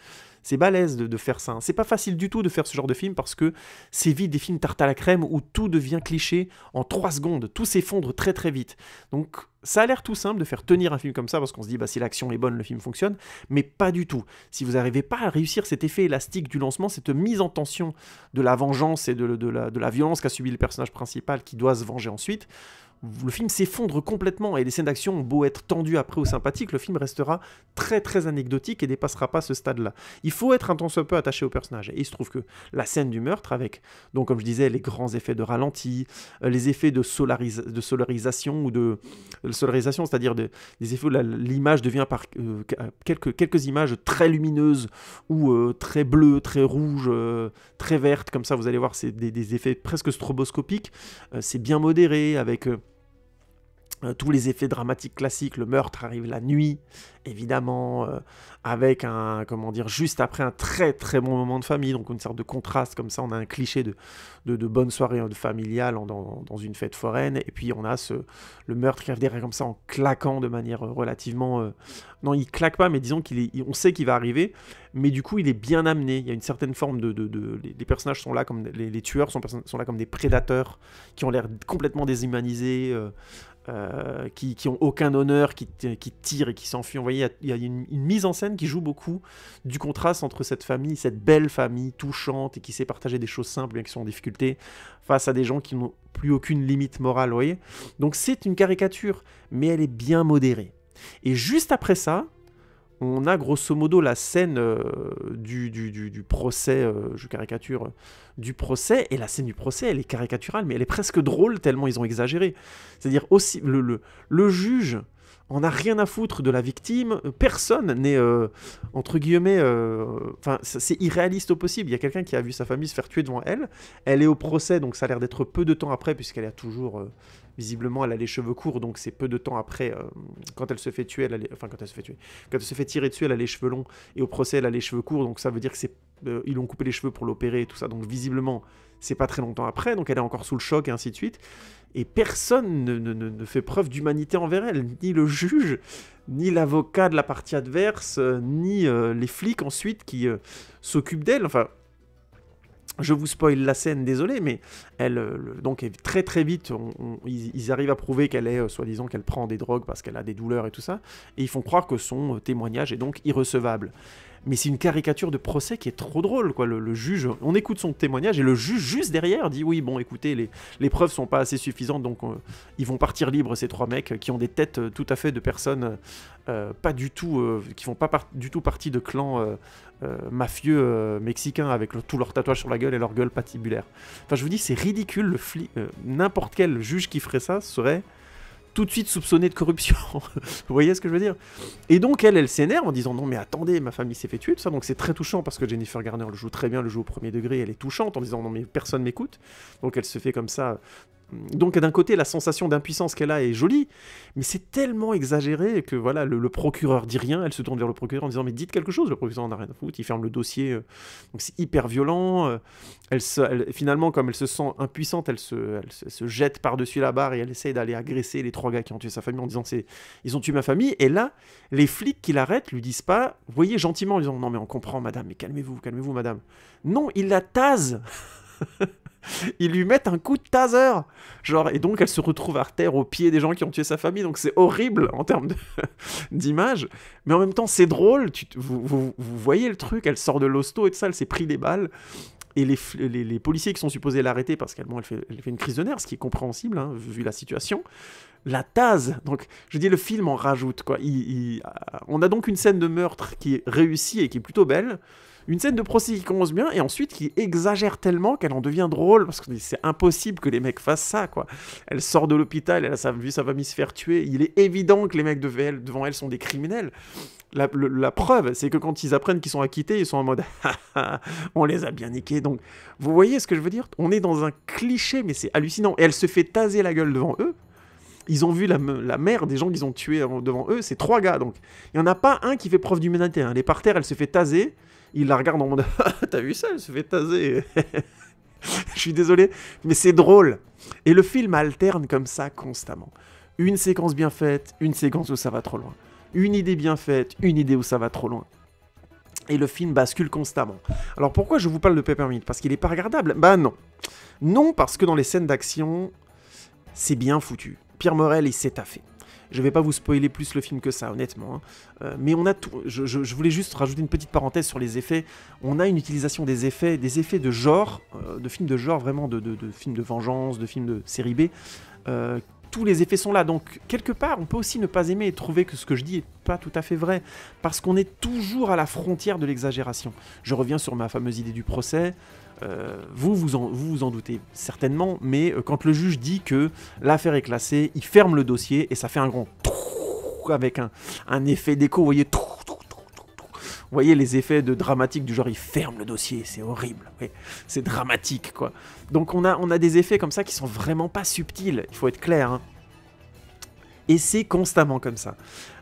c'est balèze de, faire ça. Hein. C'est pas facile du tout de faire ce genre de film parce que c'est vite des films tarte à la crème où tout devient cliché en 3 secondes, tout s'effondre très très vite. Donc ça a l'air tout simple de faire tenir un film comme ça parce qu'on se dit bah si l'action est bonne le film fonctionne, mais pas du tout. Si vous n'arrivez pas à réussir cet effet élastique du lancement, cette mise en tension de la vengeance et de, la, de la violence qu'a subi le personnage principal qui doit se venger ensuite, le film s'effondre complètement et les scènes d'action ont beau être tendues après ou sympathiques, le film restera très très anecdotique et dépassera pas ce stade-là. Il faut être un temps soit peu attaché au personnage. Et il se trouve que la scène du meurtre avec, donc comme je disais, les grands effets de ralenti, euh, les effets de, de solarisation ou de, solarisation, c'est-à-dire des, effets où l'image devient par euh, quelques, quelques images très lumineuses ou euh, très bleues, très rouges, très vertes, comme ça vous allez voir, c'est des, des, effets presque stroboscopiques, c'est bien modéré avec euh, tous les effets dramatiques classiques, le meurtre arrive la nuit, évidemment, euh, avec un, comment dire, juste après un très très bon moment de famille, donc une sorte de contraste comme ça, on a un cliché de, de, bonne soirée hein, de familiale dans, dans, une fête foraine, et puis on a ce, le meurtre qui arrive derrière, comme ça en claquant de manière relativement... Euh, non, il claque pas, mais disons qu'on sait qu'il va arriver, mais du coup il est bien amené, il y a une certaine forme de... les, personnages sont là comme... Les, tueurs sont, là comme des prédateurs qui ont l'air complètement déshumanisés. Euh, qui, n'ont ont aucun honneur, qui, tirent et qui s'enfuient. Vous voyez, il y a, une, mise en scène qui joue beaucoup du contraste entre cette famille, cette belle famille touchante et qui sait partager des choses simples, bien qu'ils sont en difficulté, face à des gens qui n'ont plus aucune limite morale, vous Donc c'est une caricature, mais elle est bien modérée. Et juste après ça, on a grosso modo la scène euh, du, procès, euh, je caricature, euh, du procès, et la scène du procès, elle est caricaturale, mais elle est presque drôle tellement ils ont exagéré. C'est-à-dire aussi, le, juge on n'a rien à foutre de la victime, personne n'est, entre guillemets, enfin, c'est irréaliste au possible. Il y a quelqu'un qui a vu sa famille se faire tuer devant elle, elle est au procès, donc ça a l'air d'être peu de temps après, puisqu'elle a toujours visiblement, elle a les cheveux courts, donc c'est peu de temps après, euh, quand elle se fait tuer, elle a les... enfin quand elle se fait tuer, quand elle se fait tirer dessus, elle a les cheveux longs, et au procès, elle a les cheveux courts, donc ça veut dire que c'est euh, coupé les cheveux pour l'opérer et tout ça, donc visiblement, c'est pas très longtemps après, donc elle est encore sous le choc et ainsi de suite. Et personne ne, fait preuve d'humanité envers elle, ni le juge, ni l'avocat de la partie adverse, euh, ni les flics ensuite qui s'occupent d'elle. Enfin, je vous spoil la scène, désolé, mais elle, euh, donc très très vite, ils, arrivent à prouver qu'elle est, euh, soi-disant, qu'elle prend des drogues parce qu'elle a des douleurs et tout ça, et ils font croire que son euh, témoignage est donc irrecevable mais c'est une caricature de procès qui est trop drôle, quoi. Le, juge, on écoute son témoignage et le juge juste derrière dit oui, bon, écoutez, les, preuves sont pas assez suffisantes, donc euh, ils vont partir libres ces trois mecs qui ont des têtes euh, tout à fait de personnes euh, pas du tout, qui font pas du tout partie de clans mafieux mexicains avec tous tout leur sur la gueule et leur gueule patibulaire. Enfin, je vous dis, c'est ridicule. Le n'importe quel juge qui ferait ça serait tout de suite soupçonnée de corruption. <laughs> Vous voyez ce que je veux dire Et donc elle, elle s'énerve en disant non mais attendez, ma famille s'est fait tuer, ça. Donc c'est très touchant parce que Jennifer Garner le joue très bien, le joue au premier degré, elle est touchante en disant non mais personne m'écoute. Donc elle se fait comme ça donc d'un côté, la sensation d'impuissance qu'elle a est jolie, mais c'est tellement exagéré que voilà, le, procureur dit rien, elle se tourne vers le procureur en disant mais dites quelque chose, le procureur n'a rien à foutre, il ferme le dossier, euh, c'est hyper violent, euh. elle, finalement comme elle se sent impuissante, elle se, jette par-dessus la barre et elle essaye d'aller agresser les trois gars qui ont tué sa famille en disant c'est, ils ont tué ma famille, et là, les flics qui l'arrêtent lui disent pas, voyez gentiment en disant non mais on comprend madame, mais calmez-vous, calmez-vous madame. Non, il la tase <laughs> <laughs> ils lui mettent un coup de taser. Genre, et donc elle se retrouve à terre au pied des gens qui ont tué sa famille. Donc c'est horrible en termes <laughs> d'image. Mais en même temps, c'est drôle. Tu, vous, voyez le truc, elle sort de l'hosto et tout ça, elle s'est pris des balles. Et les, policiers qui sont supposés l'arrêter parce qu'elle bon, fait, une crise de nerfs, ce qui est compréhensible hein, vu la situation, la tase. Donc, je dis, le film en rajoute. quoi. Euh, on a donc une scène de meurtre qui est réussie et qui est plutôt belle. Une scène de procès qui commence bien et ensuite qui exagère tellement qu'elle en devient drôle parce que c'est impossible que les mecs fassent ça, quoi. Elle sort de l'hôpital, elle a sa, vu sa famille se faire tuer. Il est évident que les mecs de elle, devant elle sont des criminels. La, preuve, c'est que quand ils apprennent qu'ils sont acquittés, ils sont en mode <laughs> on les a bien niqués. Donc, vous voyez ce que je veux dire On est dans un cliché, mais c'est hallucinant. Et elle se fait taser la gueule devant eux ils ont vu la, mère des gens qu'ils ont tués devant eux, c'est trois gars. Donc, il n'y en a pas un qui fait preuve d'humanité. Elle hein. est par terre, elle se fait taser il la regarde en mode <laughs> T'as vu ça Elle se fait taser. <laughs> Je suis désolé, mais c'est drôle. Et le film alterne comme ça constamment. Une séquence bien faite, une séquence où ça va trop loin. Une idée bien faite, une idée où ça va trop loin. Et le film bascule constamment. Alors pourquoi je vous parle de Peppermint Parce qu'il n'est pas regardable Bah non. Non, parce que dans les scènes d'action, c'est bien foutu. Pierre Morel, il s'est taffé. Je vais pas vous spoiler plus le film que ça, honnêtement. Hein. Euh, mais on a tout. Je, voulais juste rajouter une petite parenthèse sur les effets. On a une utilisation des effets, des effets de genre, euh, de films de genre vraiment, de, films de vengeance, de films de série B. Euh, tous les effets sont là. Donc, quelque part, on peut aussi ne pas aimer et trouver que ce que je dis n'est pas tout à fait vrai, parce qu'on est toujours à la frontière de l'exagération. Je reviens sur ma fameuse idée du procès. Euh, vous, vous, en, vous vous en doutez certainement, mais euh, quand le juge dit que l'affaire est classée, il ferme le dossier et ça fait un grand avec un, un effet d'écho, vous voyez, vous voyez les effets de dramatique du genre il ferme le dossier, c'est horrible, c'est dramatique quoi. Donc on a, on a des effets comme ça qui sont vraiment pas subtils, il faut être clair. Hein. Et c'est constamment comme ça.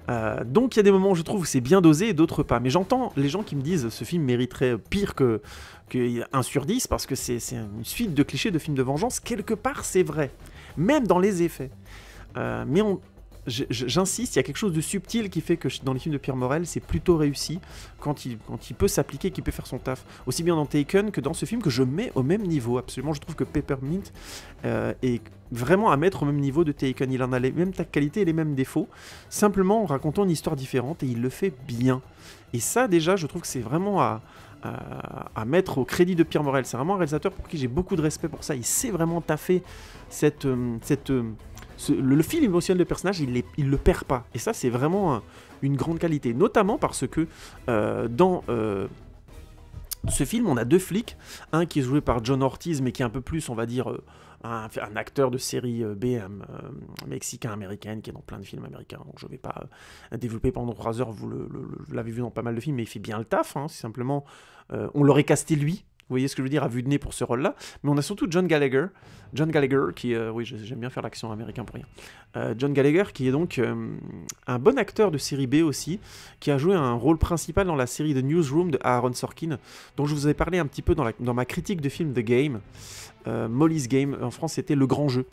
Euh, donc il y a des moments, où je trouve, c'est bien dosé et d'autres pas. Mais j'entends les gens qui me disent ce film mériterait pire que, 1 sur 10 parce que c'est une suite de clichés de films de vengeance. Quelque part, c'est vrai, même dans les effets. Euh, mais j'insiste, il y a quelque chose de subtil qui fait que dans les films de Pierre Morel, c'est plutôt réussi quand il, quand il peut s'appliquer, qu'il peut faire son taf. Aussi bien dans Taken que dans ce film que je mets au même niveau, absolument. Je trouve que Peppermint euh, est vraiment à mettre au même niveau de Taken. Il en a les mêmes qualités et les mêmes défauts, simplement en racontant une histoire différente et il le fait bien. Et ça, déjà, je trouve que c'est vraiment à, euh, à mettre au crédit de Pierre Morel. C'est vraiment un réalisateur pour qui j'ai beaucoup de respect pour ça. Il sait vraiment taffer cette, euh, cette, euh, le, fil émotionnel de personnage, il, ne le perd pas. Et ça, c'est vraiment une grande qualité. Notamment parce que dans... ce film, on a deux flics, un qui est joué par John Ortiz, mais qui est un peu plus, on va dire, un, acteur de série B, mexicain-américaine, qui est dans plein de films américains, donc je ne vais pas développer pendant trois heures, vous l'avez vu dans pas mal de films, mais il fait bien le taf, hein. c'est simplement euh, on l'aurait casté lui, vous voyez ce que je veux dire, à vue de nez pour ce rôle-là. Mais on a surtout John Gallagher. John Gallagher, qui. Euh, oui, j'aime bien faire l'action américain pour rien. Euh, John Gallagher, qui est donc un bon acteur de série B aussi, qui a joué un rôle principal dans la série The Newsroom de Aaron Sorkin, dont je vous avais parlé un petit peu dans, dans ma critique de film The Game. Molly's Game, en France, c'était Le Grand Jeu.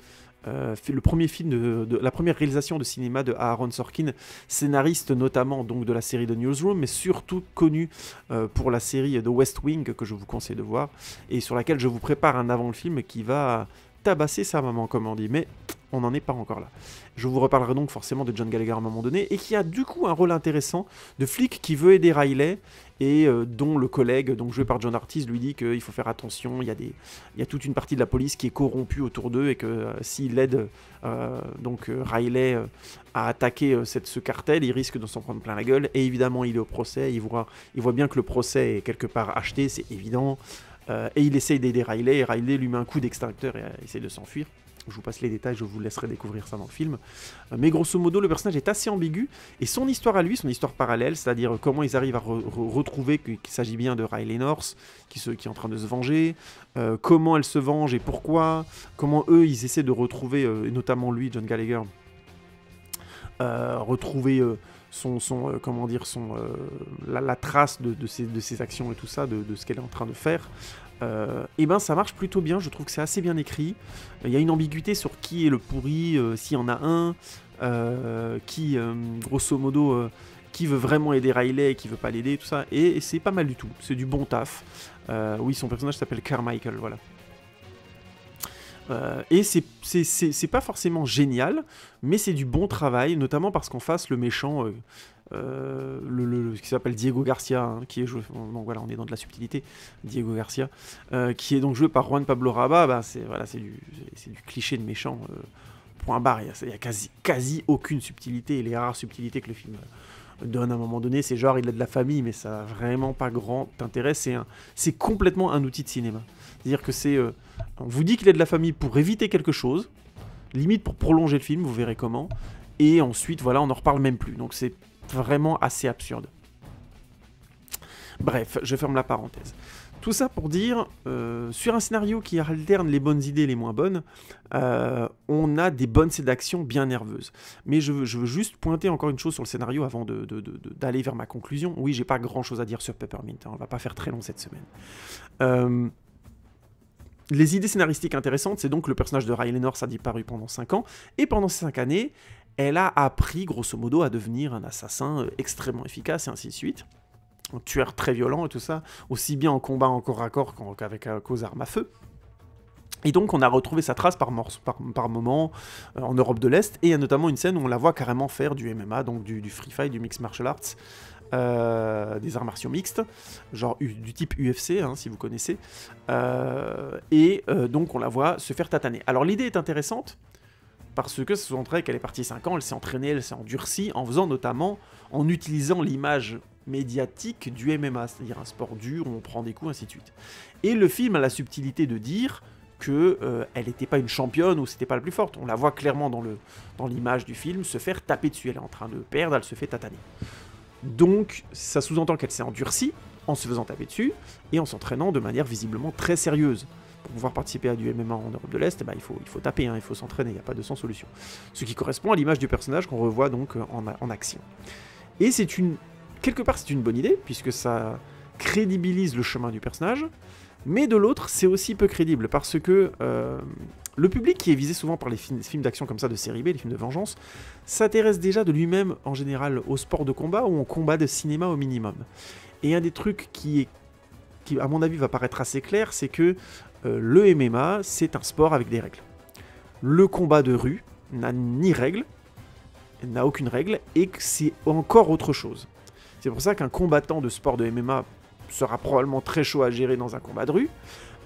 Euh, le premier film de, la première réalisation de cinéma de Aaron Sorkin, scénariste notamment donc de la série de Newsroom, mais surtout connu euh, pour la série de West Wing que je vous conseille de voir et sur laquelle je vous prépare un avant film qui va tabasser sa maman comme on dit. Mais on n'en est pas encore là. Je vous reparlerai donc forcément de John Gallagher à un moment donné, et qui a du coup un rôle intéressant de flic qui veut aider Riley, et euh, dont le collègue, donc joué par John Artis, lui dit qu'il faut faire attention, il y, a des, il toute une partie de la police qui est corrompue autour d'eux, et que euh, s'il aide euh, donc Riley à attaquer cette, ce cartel, il risque de s'en prendre plein la gueule, et évidemment il est au procès, il voit, il voit bien que le procès est quelque part acheté, c'est évident, et il essaye d'aider Riley, et Riley lui met un coup d'extincteur et essaie de s'enfuir. Je vous passe les détails, je vous laisserai découvrir ça dans le film. Euh, mais grosso modo, le personnage est assez ambigu et son histoire à lui, son histoire parallèle, c'est-à-dire comment ils arrivent à retrouver qu'il s'agit bien de Riley North, qui, est en train de se venger, euh, comment elle se venge et pourquoi, comment eux ils essaient de retrouver, euh, et notamment lui, John Gallagher, retrouver son, comment dire, son, la, trace de, ses, actions et tout ça, de ce qu'elle est en train de faire et euh, eh ben ça marche plutôt bien, je trouve que c'est assez bien écrit. Euh, il y a une ambiguïté sur qui est le pourri, euh, s'il y en a un, qui, grosso modo, qui veut vraiment aider Riley et qui veut pas l'aider, tout ça. Et, et c'est pas mal du tout, c'est du bon taf. oui, son personnage s'appelle Carmichael, voilà. et c'est pas forcément génial, mais c'est du bon travail, notamment parce qu'en face, le méchant euh, le, ce qui s'appelle Diego Garcia, hein, qui est joué, voilà, on est dans de la subtilité, Diego Garcia, euh, qui est donc joué par Juan Pablo Rabat, bah, c'est voilà, du, du cliché de méchant, euh, point barre, il n'y a, quasi, quasi aucune subtilité, et les rares subtilités que le film donne à un moment donné, c'est genre il a de la famille, mais ça n'a vraiment pas grand intérêt, c'est complètement un outil de cinéma. C'est-à-dire que c'est, on vous dit qu'il a de la famille pour éviter quelque chose, limite pour prolonger le film, vous verrez comment, et ensuite voilà, on n'en reparle même plus, donc c'est vraiment assez absurde. Bref, je ferme la parenthèse. Tout ça pour dire, euh, sur un scénario qui alterne les bonnes idées et les moins bonnes, euh, on a des bonnes d'action bien nerveuses. Mais je veux, juste pointer encore une chose sur le scénario avant d'aller de, vers ma conclusion. Oui, j'ai pas grand chose à dire sur Peppermint, hein, on va pas faire très long cette semaine. Euh, les idées scénaristiques intéressantes, c'est donc le personnage de Riley North a disparu pendant 5 ans, et pendant ces 5 années, elle a appris grosso modo à devenir un assassin euh, extrêmement efficace et ainsi de suite. Un tueur très violent et tout ça, aussi bien en combat en corps à corps qu'avec euh, qu'aux armes à feu. Et donc on a retrouvé sa trace par, par, par moment euh, en Europe de l'Est, et il y a notamment une scène où on la voit carrément faire du MMA, donc du, free fight, du mixed martial arts, des arts martiaux mixtes, genre du type UFC, hein, si vous connaissez. et donc on la voit se faire tataner. Alors l'idée est intéressante, parce que ça sous-entendrait qu'elle est partie 5 ans, elle s'est entraînée, elle s'est endurcie, en faisant notamment, en utilisant l'image médiatique du MMA, c'est-à-dire un sport dur où on prend des coups, ainsi de suite. Et le film a la subtilité de dire qu'elle euh, n'était pas une championne ou c'était pas la plus forte. On la voit clairement dans dans l'image du film se faire taper dessus. Elle est en train de perdre, elle se fait tataner. Donc ça sous-entend qu'elle s'est endurcie en se faisant taper dessus et en s'entraînant de manière visiblement très sérieuse pour pouvoir participer à du MMA en Europe de l'Est, eh ben, il, faut, il faut taper, hein, il faut s'entraîner, il n'y a pas de sans solution. Ce qui correspond à l'image du personnage qu'on revoit donc en, action. Et c'est une. Quelque part, c'est une bonne idée, puisque ça crédibilise le chemin du personnage, mais de l'autre, c'est aussi peu crédible, parce que euh, le public qui est visé souvent par les films, d'action comme ça de série B, les films de vengeance, s'intéresse déjà de lui-même en général au sport de combat ou au combat de cinéma au minimum. Et un des trucs qui est qui à mon avis va paraître assez clair, c'est que euh, le MMA, c'est un sport avec des règles. Le combat de rue n'a ni règles, n'a aucune règle, et c'est encore autre chose. C'est pour ça qu'un combattant de sport de MMA sera probablement très chaud à gérer dans un combat de rue,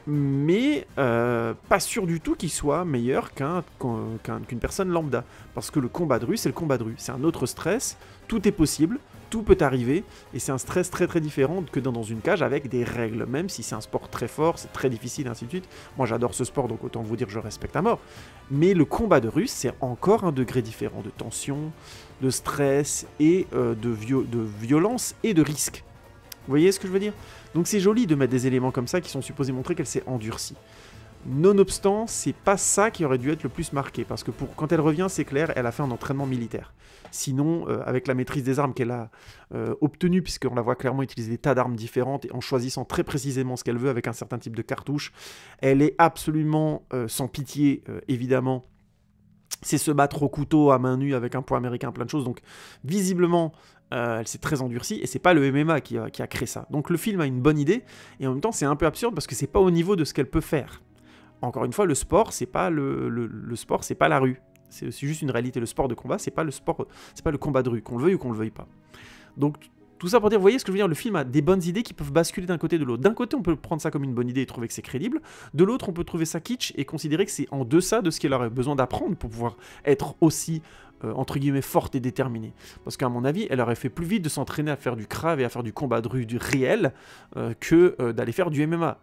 mais euh, pas sûr du tout qu'il soit meilleur qu'une personne lambda. Parce que le combat de rue, c'est le combat de rue. C'est un autre stress, tout est possible, tout peut arriver et c'est un stress très très différent que dans une cage avec des règles, même si c'est un sport très fort, c'est très difficile, ainsi de suite. Moi j'adore ce sport donc autant vous dire je respecte à mort. Mais le combat de russe c'est encore un degré différent de tension, de stress et euh, de, de violence et de risque. Vous voyez ce que je veux dire Donc c'est joli de mettre des éléments comme ça qui sont supposés montrer qu'elle s'est endurcie. Nonobstant, c'est pas ça qui aurait dû être le plus marqué, parce que pour, quand elle revient, c'est clair, elle a fait un entraînement militaire. Sinon, euh, avec la maîtrise des armes qu'elle a euh, obtenue, puisqu'on la voit clairement utiliser des tas d'armes différentes et en choisissant très précisément ce qu'elle veut avec un certain type de cartouche, elle est absolument euh, sans pitié, euh, évidemment. C'est se battre au couteau à main nue avec un poing américain, plein de choses. Donc, visiblement, elle s'est très endurcie et c'est pas le MMA qui a, créé ça. Donc le film a une bonne idée et en même temps c'est un peu absurde parce que c'est pas au niveau de ce qu'elle peut faire. Encore une fois, le sport c'est pas le sport c'est pas la rue. C'est aussi juste une réalité. Le sport de combat, c'est pas le sport, c'est pas le combat de rue, qu'on le veuille ou qu'on le veuille pas. Donc tout ça pour dire, vous voyez ce que je veux dire, le film a des bonnes idées qui peuvent basculer d'un côté de l'autre. D'un côté, on peut prendre ça comme une bonne idée et trouver que c'est crédible. De l'autre, on peut trouver ça kitsch et considérer que c'est en deçà de ce qu'il aurait besoin d'apprendre pour pouvoir être aussi euh, entre guillemets, forte et déterminée. Parce qu'à mon avis, elle aurait fait plus vite de s'entraîner à faire du crave et à faire du combat de rue du réel euh, que euh, d'aller faire du MMA.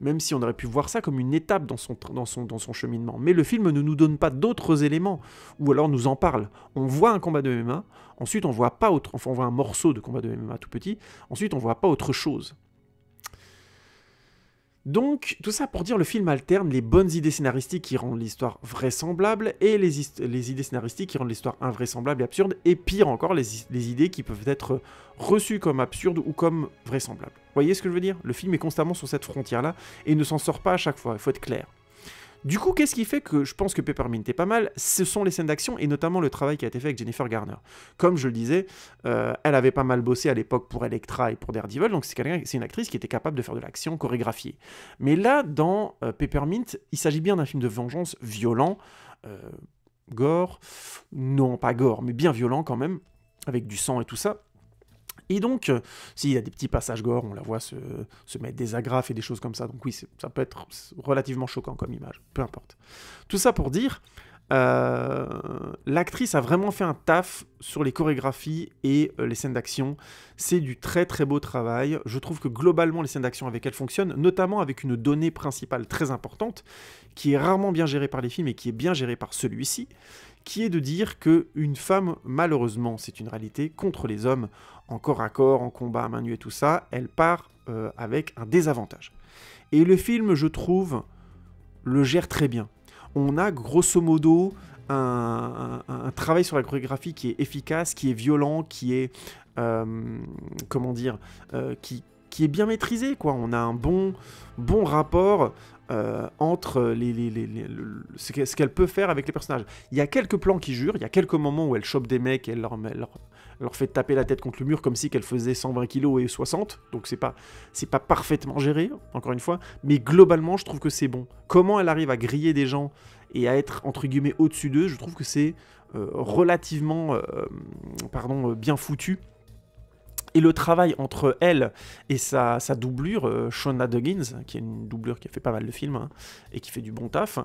Même si on aurait pu voir ça comme une étape dans son, dans son, dans son cheminement. Mais le film ne nous donne pas d'autres éléments, ou alors nous en parle. On voit un combat de MMA, ensuite on voit pas autre, enfin on voit un morceau de combat de MMA tout petit, ensuite on voit pas autre chose. Donc, tout ça pour dire le film alterne les bonnes idées scénaristiques qui rendent l'histoire vraisemblable et les, idées scénaristiques qui rendent l'histoire invraisemblable et absurde, et pire encore, les, les idées qui peuvent être reçues comme absurdes ou comme vraisemblables. Vous voyez ce que je veux dire Le film est constamment sur cette frontière-là et ne s'en sort pas à chaque fois, il faut être clair. Du coup, qu'est-ce qui fait que je pense que Peppermint est pas mal Ce sont les scènes d'action et notamment le travail qui a été fait avec Jennifer Garner. Comme je le disais, euh, elle avait pas mal bossé à l'époque pour Electra et pour Daredevil, donc c'est c'est une actrice qui était capable de faire de l'action chorégraphiée. Mais là, dans euh, Peppermint, il s'agit bien d'un film de vengeance violent, euh, gore, non pas gore, mais bien violent quand même, avec du sang et tout ça. Et donc, euh, s'il y a des petits passages gore, on la voit se, mettre des agrafes et des choses comme ça. Donc oui, ça peut être relativement choquant comme image, peu importe. Tout ça pour dire, euh, l'actrice a vraiment fait un taf sur les chorégraphies et euh, les scènes d'action. C'est du très très beau travail. Je trouve que globalement les scènes d'action avec elles fonctionnent, notamment avec une donnée principale très importante, qui est rarement bien gérée par les films et qui est bien gérée par celui-ci, qui est de dire que une femme, malheureusement, c'est une réalité, contre les hommes, en corps à corps, en combat à main nue et tout ça, elle part euh, avec un désavantage. Et le film, je trouve, le gère très bien. On a grosso modo un, travail sur la chorégraphie qui est efficace, qui est violent, qui est... Euh, comment dire euh, qui, qui est bien maîtrisé quoi. On a un bon, bon rapport euh, entre les, ce qu'elle peut faire avec les personnages. Il y a quelques plans qui jurent, il y a quelques moments où elle chope des mecs et elle leur, fait taper la tête contre le mur comme si qu'elle faisait 120 kilos et 60, donc c'est pas, c'est pas parfaitement géré, encore une fois, mais globalement je trouve que c'est bon. Comment elle arrive à griller des gens et à être entre guillemets au-dessus d'eux, je trouve que c'est euh, relativement euh, pardon, bien foutu et le travail entre elle et sa, doublure, euh, Shauna Shona Duggins, qui est une doublure qui a fait pas mal de films hein, et qui fait du bon taf,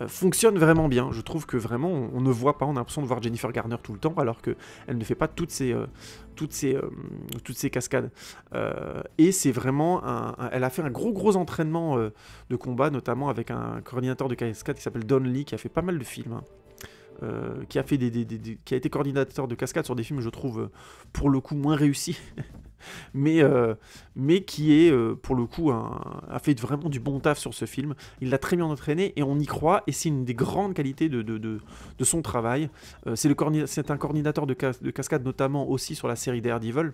euh, fonctionne vraiment bien. Je trouve que vraiment, on, ne voit pas, on a l'impression de voir Jennifer Garner tout le temps, alors qu'elle ne fait pas toutes ces, euh, toutes toutes cascades. et c'est vraiment. elle a fait un gros, gros entraînement de combat, notamment avec un coordinateur de cascade qui s'appelle Don Lee, qui a fait pas mal de films. Hein. Euh, qui, a fait qui a été coordinateur de cascade sur des films, je trouve, euh, pour le coup, moins réussis, <laughs> mais, euh, mais qui est, pour le coup, a fait vraiment du bon taf sur ce film. Il l'a très bien entraîné et on y croit, et c'est une des grandes qualités de, son travail. c'est un coordinateur de, de cascade, notamment aussi sur la série Daredevil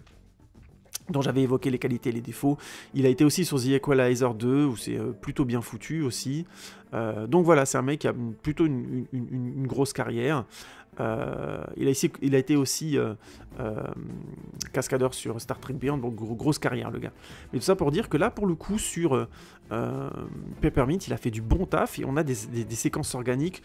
dont j'avais évoqué les qualités et les défauts. Il a été aussi sur The Equalizer 2, où c'est euh, plutôt bien foutu aussi. Euh, donc voilà, c'est un mec qui a plutôt une grosse carrière. Euh, il, a a été aussi euh, euh, cascadeur sur Star Trek Beyond, donc grosse carrière le gars. Mais tout ça pour dire que là, pour le coup, sur Peppermint, il a fait du bon taf et on a des, séquences organiques.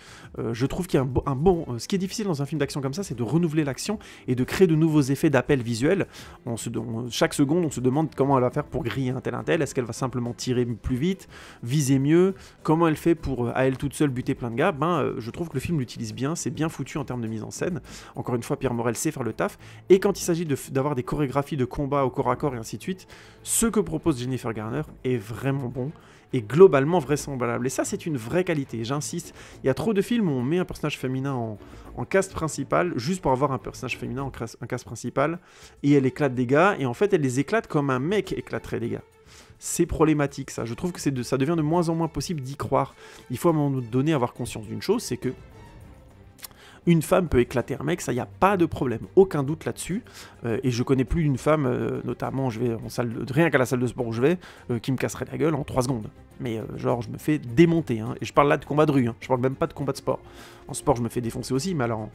je trouve qu'il y a un, bon. Ce qui est difficile dans un film d'action comme ça, c'est de renouveler l'action et de créer de nouveaux effets d'appel visuel. On se, chaque seconde, on se demande comment elle va faire pour griller un tel un tel. Est-ce qu'elle va simplement tirer plus vite, viser mieux Comment elle fait pour, à elle toute seule, buter plein de gars Ben, je trouve que le film l'utilise bien. C'est bien foutu en termes de mise en scène. Encore une fois, Pierre Morel sait faire le taf. Et quand il s'agit d'avoir des chorégraphies de combat au corps à corps et ainsi de suite, ce que propose Jennifer Garner est vraiment bon et globalement vraisemblable. Et ça, c'est une vraie qualité, j'insiste. Il y a trop de films où on met un personnage féminin en, en cast principal, juste pour avoir un personnage féminin en cast, principal, et elle éclate des gars, et en fait, elle les éclate comme un mec éclaterait des gars. C'est problématique, ça. Je trouve que de, ça devient de moins en moins possible d'y croire. Il faut à un moment donné avoir conscience d'une chose, c'est que une femme peut éclater un mec, ça, il n'y a pas de problème, aucun doute là-dessus. Euh, et je connais plus d'une femme, euh, notamment, je vais en salle de, rien qu'à la salle de sport où je vais, euh, qui me casserait la gueule en 3 secondes. Mais genre, je me fais démonter. Hein. Et je parle là de combat de rue, hein. je parle même pas de combat de sport. En sport, je me fais défoncer aussi, mais alors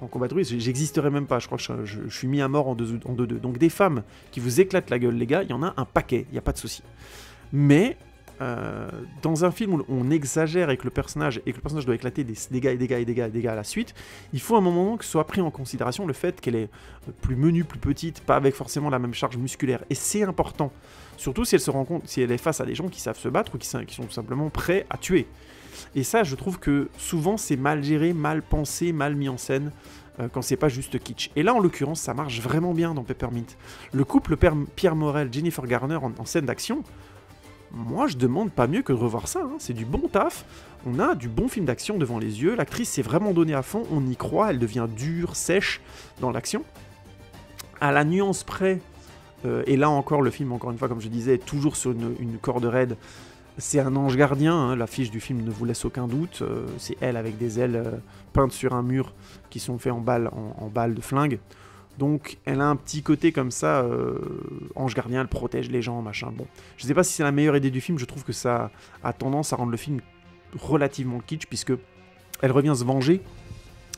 en, combat de rue, j'existerais même pas. Je crois que je, suis mis à mort en 2-2. Donc des femmes qui vous éclatent la gueule, les gars, il y en a un paquet, il a pas de souci. Mais euh, dans un film où on exagère avec le personnage et que le personnage doit éclater des dégâts et dégâts et dégâts dégâts à la suite, il faut un moment que soit pris en considération le fait qu'elle est plus menue, plus petite, pas avec forcément la même charge musculaire. Et c'est important. Surtout si elle se rend compte, si elle est face à des gens qui savent se battre ou qui, qui sont simplement prêts à tuer. Et ça, je trouve que souvent c'est mal géré, mal pensé, mal mis en scène euh, quand c'est pas juste kitsch. Et là, en l'occurrence, ça marche vraiment bien dans Peppermint. Le couple Pierre Morel, Jennifer Garner en scène d'action, moi je demande pas mieux que de revoir ça. Hein. C'est du bon taf. On a du bon film d'action devant les yeux. L'actrice s'est vraiment donnée à fond. On y croit. Elle devient dure, sèche dans l'action. À la nuance près. Euh, et là encore, le film, encore une fois, comme je disais, toujours sur une, corde raide. C'est un ange gardien. Hein. L'affiche du film ne vous laisse aucun doute. Euh, c'est elle avec des ailes euh, peintes sur un mur qui sont faites en en, en balles de flingue. Donc elle a un petit côté comme ça, euh, ange gardien, elle protège les gens, machin. Bon, je sais pas si c'est la meilleure idée du film, je trouve que ça a tendance à rendre le film relativement kitsch, puisque elle revient se venger.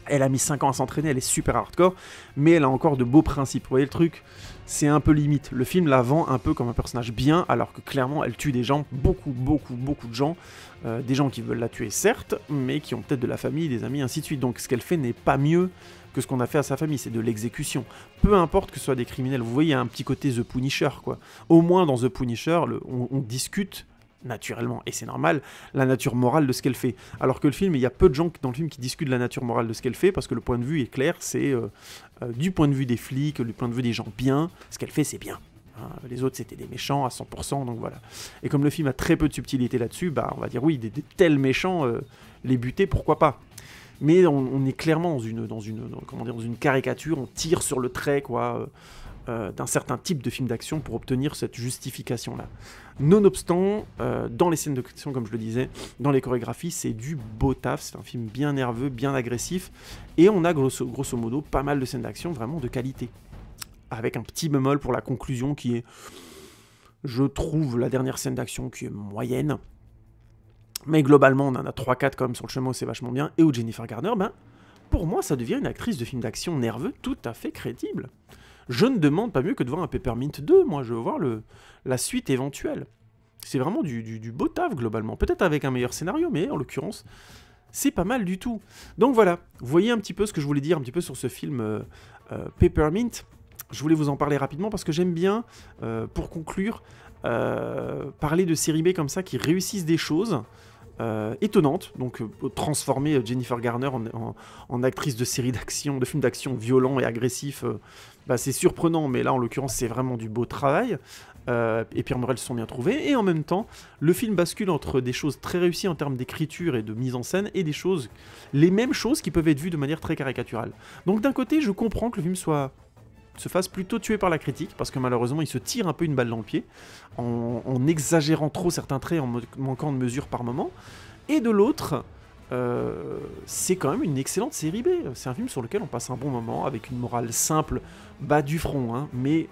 Elle a mis 5 ans à s'entraîner, elle est super hardcore, mais elle a encore de beaux principes. Vous voyez le truc C'est un peu limite. Le film la vend un peu comme un personnage bien, alors que clairement elle tue des gens, beaucoup, beaucoup, beaucoup de gens. Euh, des gens qui veulent la tuer, certes, mais qui ont peut-être de la famille, des amis, ainsi de suite. Donc ce qu'elle fait n'est pas mieux que ce qu'on a fait à sa famille, c'est de l'exécution. Peu importe que ce soit des criminels, vous voyez, un petit côté The Punisher, quoi. Au moins dans The Punisher, on, discute naturellement, et c'est normal, la nature morale de ce qu'elle fait. Alors que le film, il y a peu de gens dans le film qui discutent de la nature morale de ce qu'elle fait, parce que le point de vue est clair, c'est euh, euh, du point de vue des flics, du point de vue des gens bien, ce qu'elle fait, c'est bien. Hein, les autres, c'était des méchants à 100%, donc voilà. Et comme le film a très peu de subtilité là-dessus, bah on va dire oui, des, tels méchants, euh, les buter, pourquoi pas mais on, est clairement dans une, dans une, caricature, on tire sur le trait, quoi. Euh, euh, d'un certain type de film d'action pour obtenir cette justification-là. Nonobstant, euh, dans les scènes d'action, comme je le disais, dans les chorégraphies, c'est du beau taf, c'est un film bien nerveux, bien agressif, et on a grosso, grosso modo pas mal de scènes d'action vraiment de qualité. Avec un petit bémol pour la conclusion qui est, je trouve, la dernière scène d'action qui est moyenne, mais globalement, on en a 3-4 même sur le chemin, c'est vachement bien. Et où Jennifer Garner, ben, pour moi, ça devient une actrice de film d'action nerveux tout à fait crédible. Je ne demande pas mieux que de voir un Peppermint 2, moi, je veux voir le, la suite éventuelle. C'est vraiment du, beau taf, globalement. Peut-être avec un meilleur scénario, mais en l'occurrence, c'est pas mal du tout. Donc voilà, vous voyez un petit peu ce que je voulais dire un petit peu sur ce film euh, euh, Peppermint. Je voulais vous en parler rapidement parce que j'aime bien, euh, pour conclure, parler de séries B comme ça qui réussissent des choses euh, étonnante, donc euh, transformer euh, Jennifer Garner en, actrice de série d'action, de films d'action violents et agressifs, bah, c'est surprenant, mais là en l'occurrence c'est vraiment du beau travail. et Pierre Morel se sont bien trouvés, et en même temps, le film bascule entre des choses très réussies en termes d'écriture et de mise en scène, et des choses, les mêmes choses qui peuvent être vues de manière très caricaturale. Donc d'un côté, je comprends que le film soit se fasse plutôt tuer par la critique, parce que malheureusement il se tire un peu une balle dans le pied, en, exagérant trop certains traits, en manquant de mesure par moment. Et de l'autre, euh, c'est quand même une excellente série B. C'est un film sur lequel on passe un bon moment, avec une morale simple, bas du front, hein, mais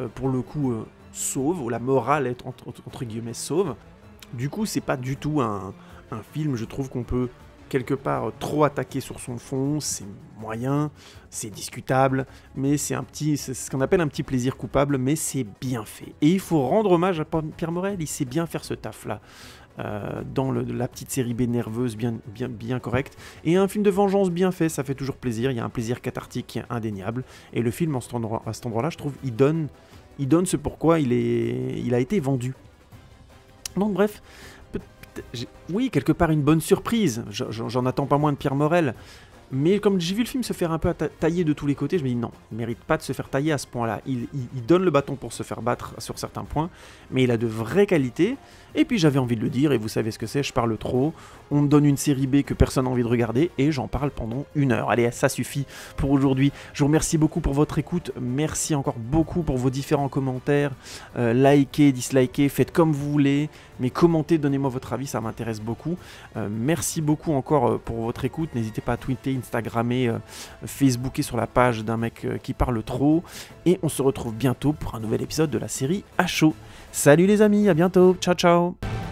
euh, pour le coup euh, sauve, ou la morale est entre, guillemets sauve. Du coup, c'est pas du tout un film, je trouve, qu'on peut quelque part euh, trop attaqué sur son fond, c'est moyen, c'est discutable, mais c'est un petit, c'est ce qu'on appelle un petit plaisir coupable, mais c'est bien fait. Et il faut rendre hommage à Pierre Morel, il sait bien faire ce taf-là. Euh, dans le, la petite série B nerveuse bien, bien, bien correcte. Et un film de vengeance bien fait, ça fait toujours plaisir. Il y a un plaisir cathartique indéniable. Et le film, en cet endroit, à cet endroit-là, je trouve, il donne, il donne ce pourquoi il, est, il a été vendu. Donc bref, oui, quelque part une bonne surprise. J'en attends pas moins de Pierre Morel. Mais comme j'ai vu le film se faire un peu tailler de tous les côtés, je me dis non, il mérite pas de se faire tailler à ce point-là. Il, il, donne le bâton pour se faire battre sur certains points, mais il a de vraies qualités. Et puis j'avais envie de le dire, et vous savez ce que c'est, je parle trop. On me donne une série B que personne n'a envie de regarder, et j'en parle pendant une heure. Allez, ça suffit pour aujourd'hui. Je vous remercie beaucoup pour votre écoute. Merci encore beaucoup pour vos différents commentaires. Euh, likez, dislikez, faites comme vous voulez. Mais commentez, donnez-moi votre avis, ça m'intéresse beaucoup. Euh, merci beaucoup encore euh, pour votre écoute. N'hésitez pas à tweeter, Instagrammer, Facebooker sur la page d'un mec qui parle trop. Et on se retrouve bientôt pour un nouvel épisode de la série à chaud. Salut les amis, à bientôt, ciao ciao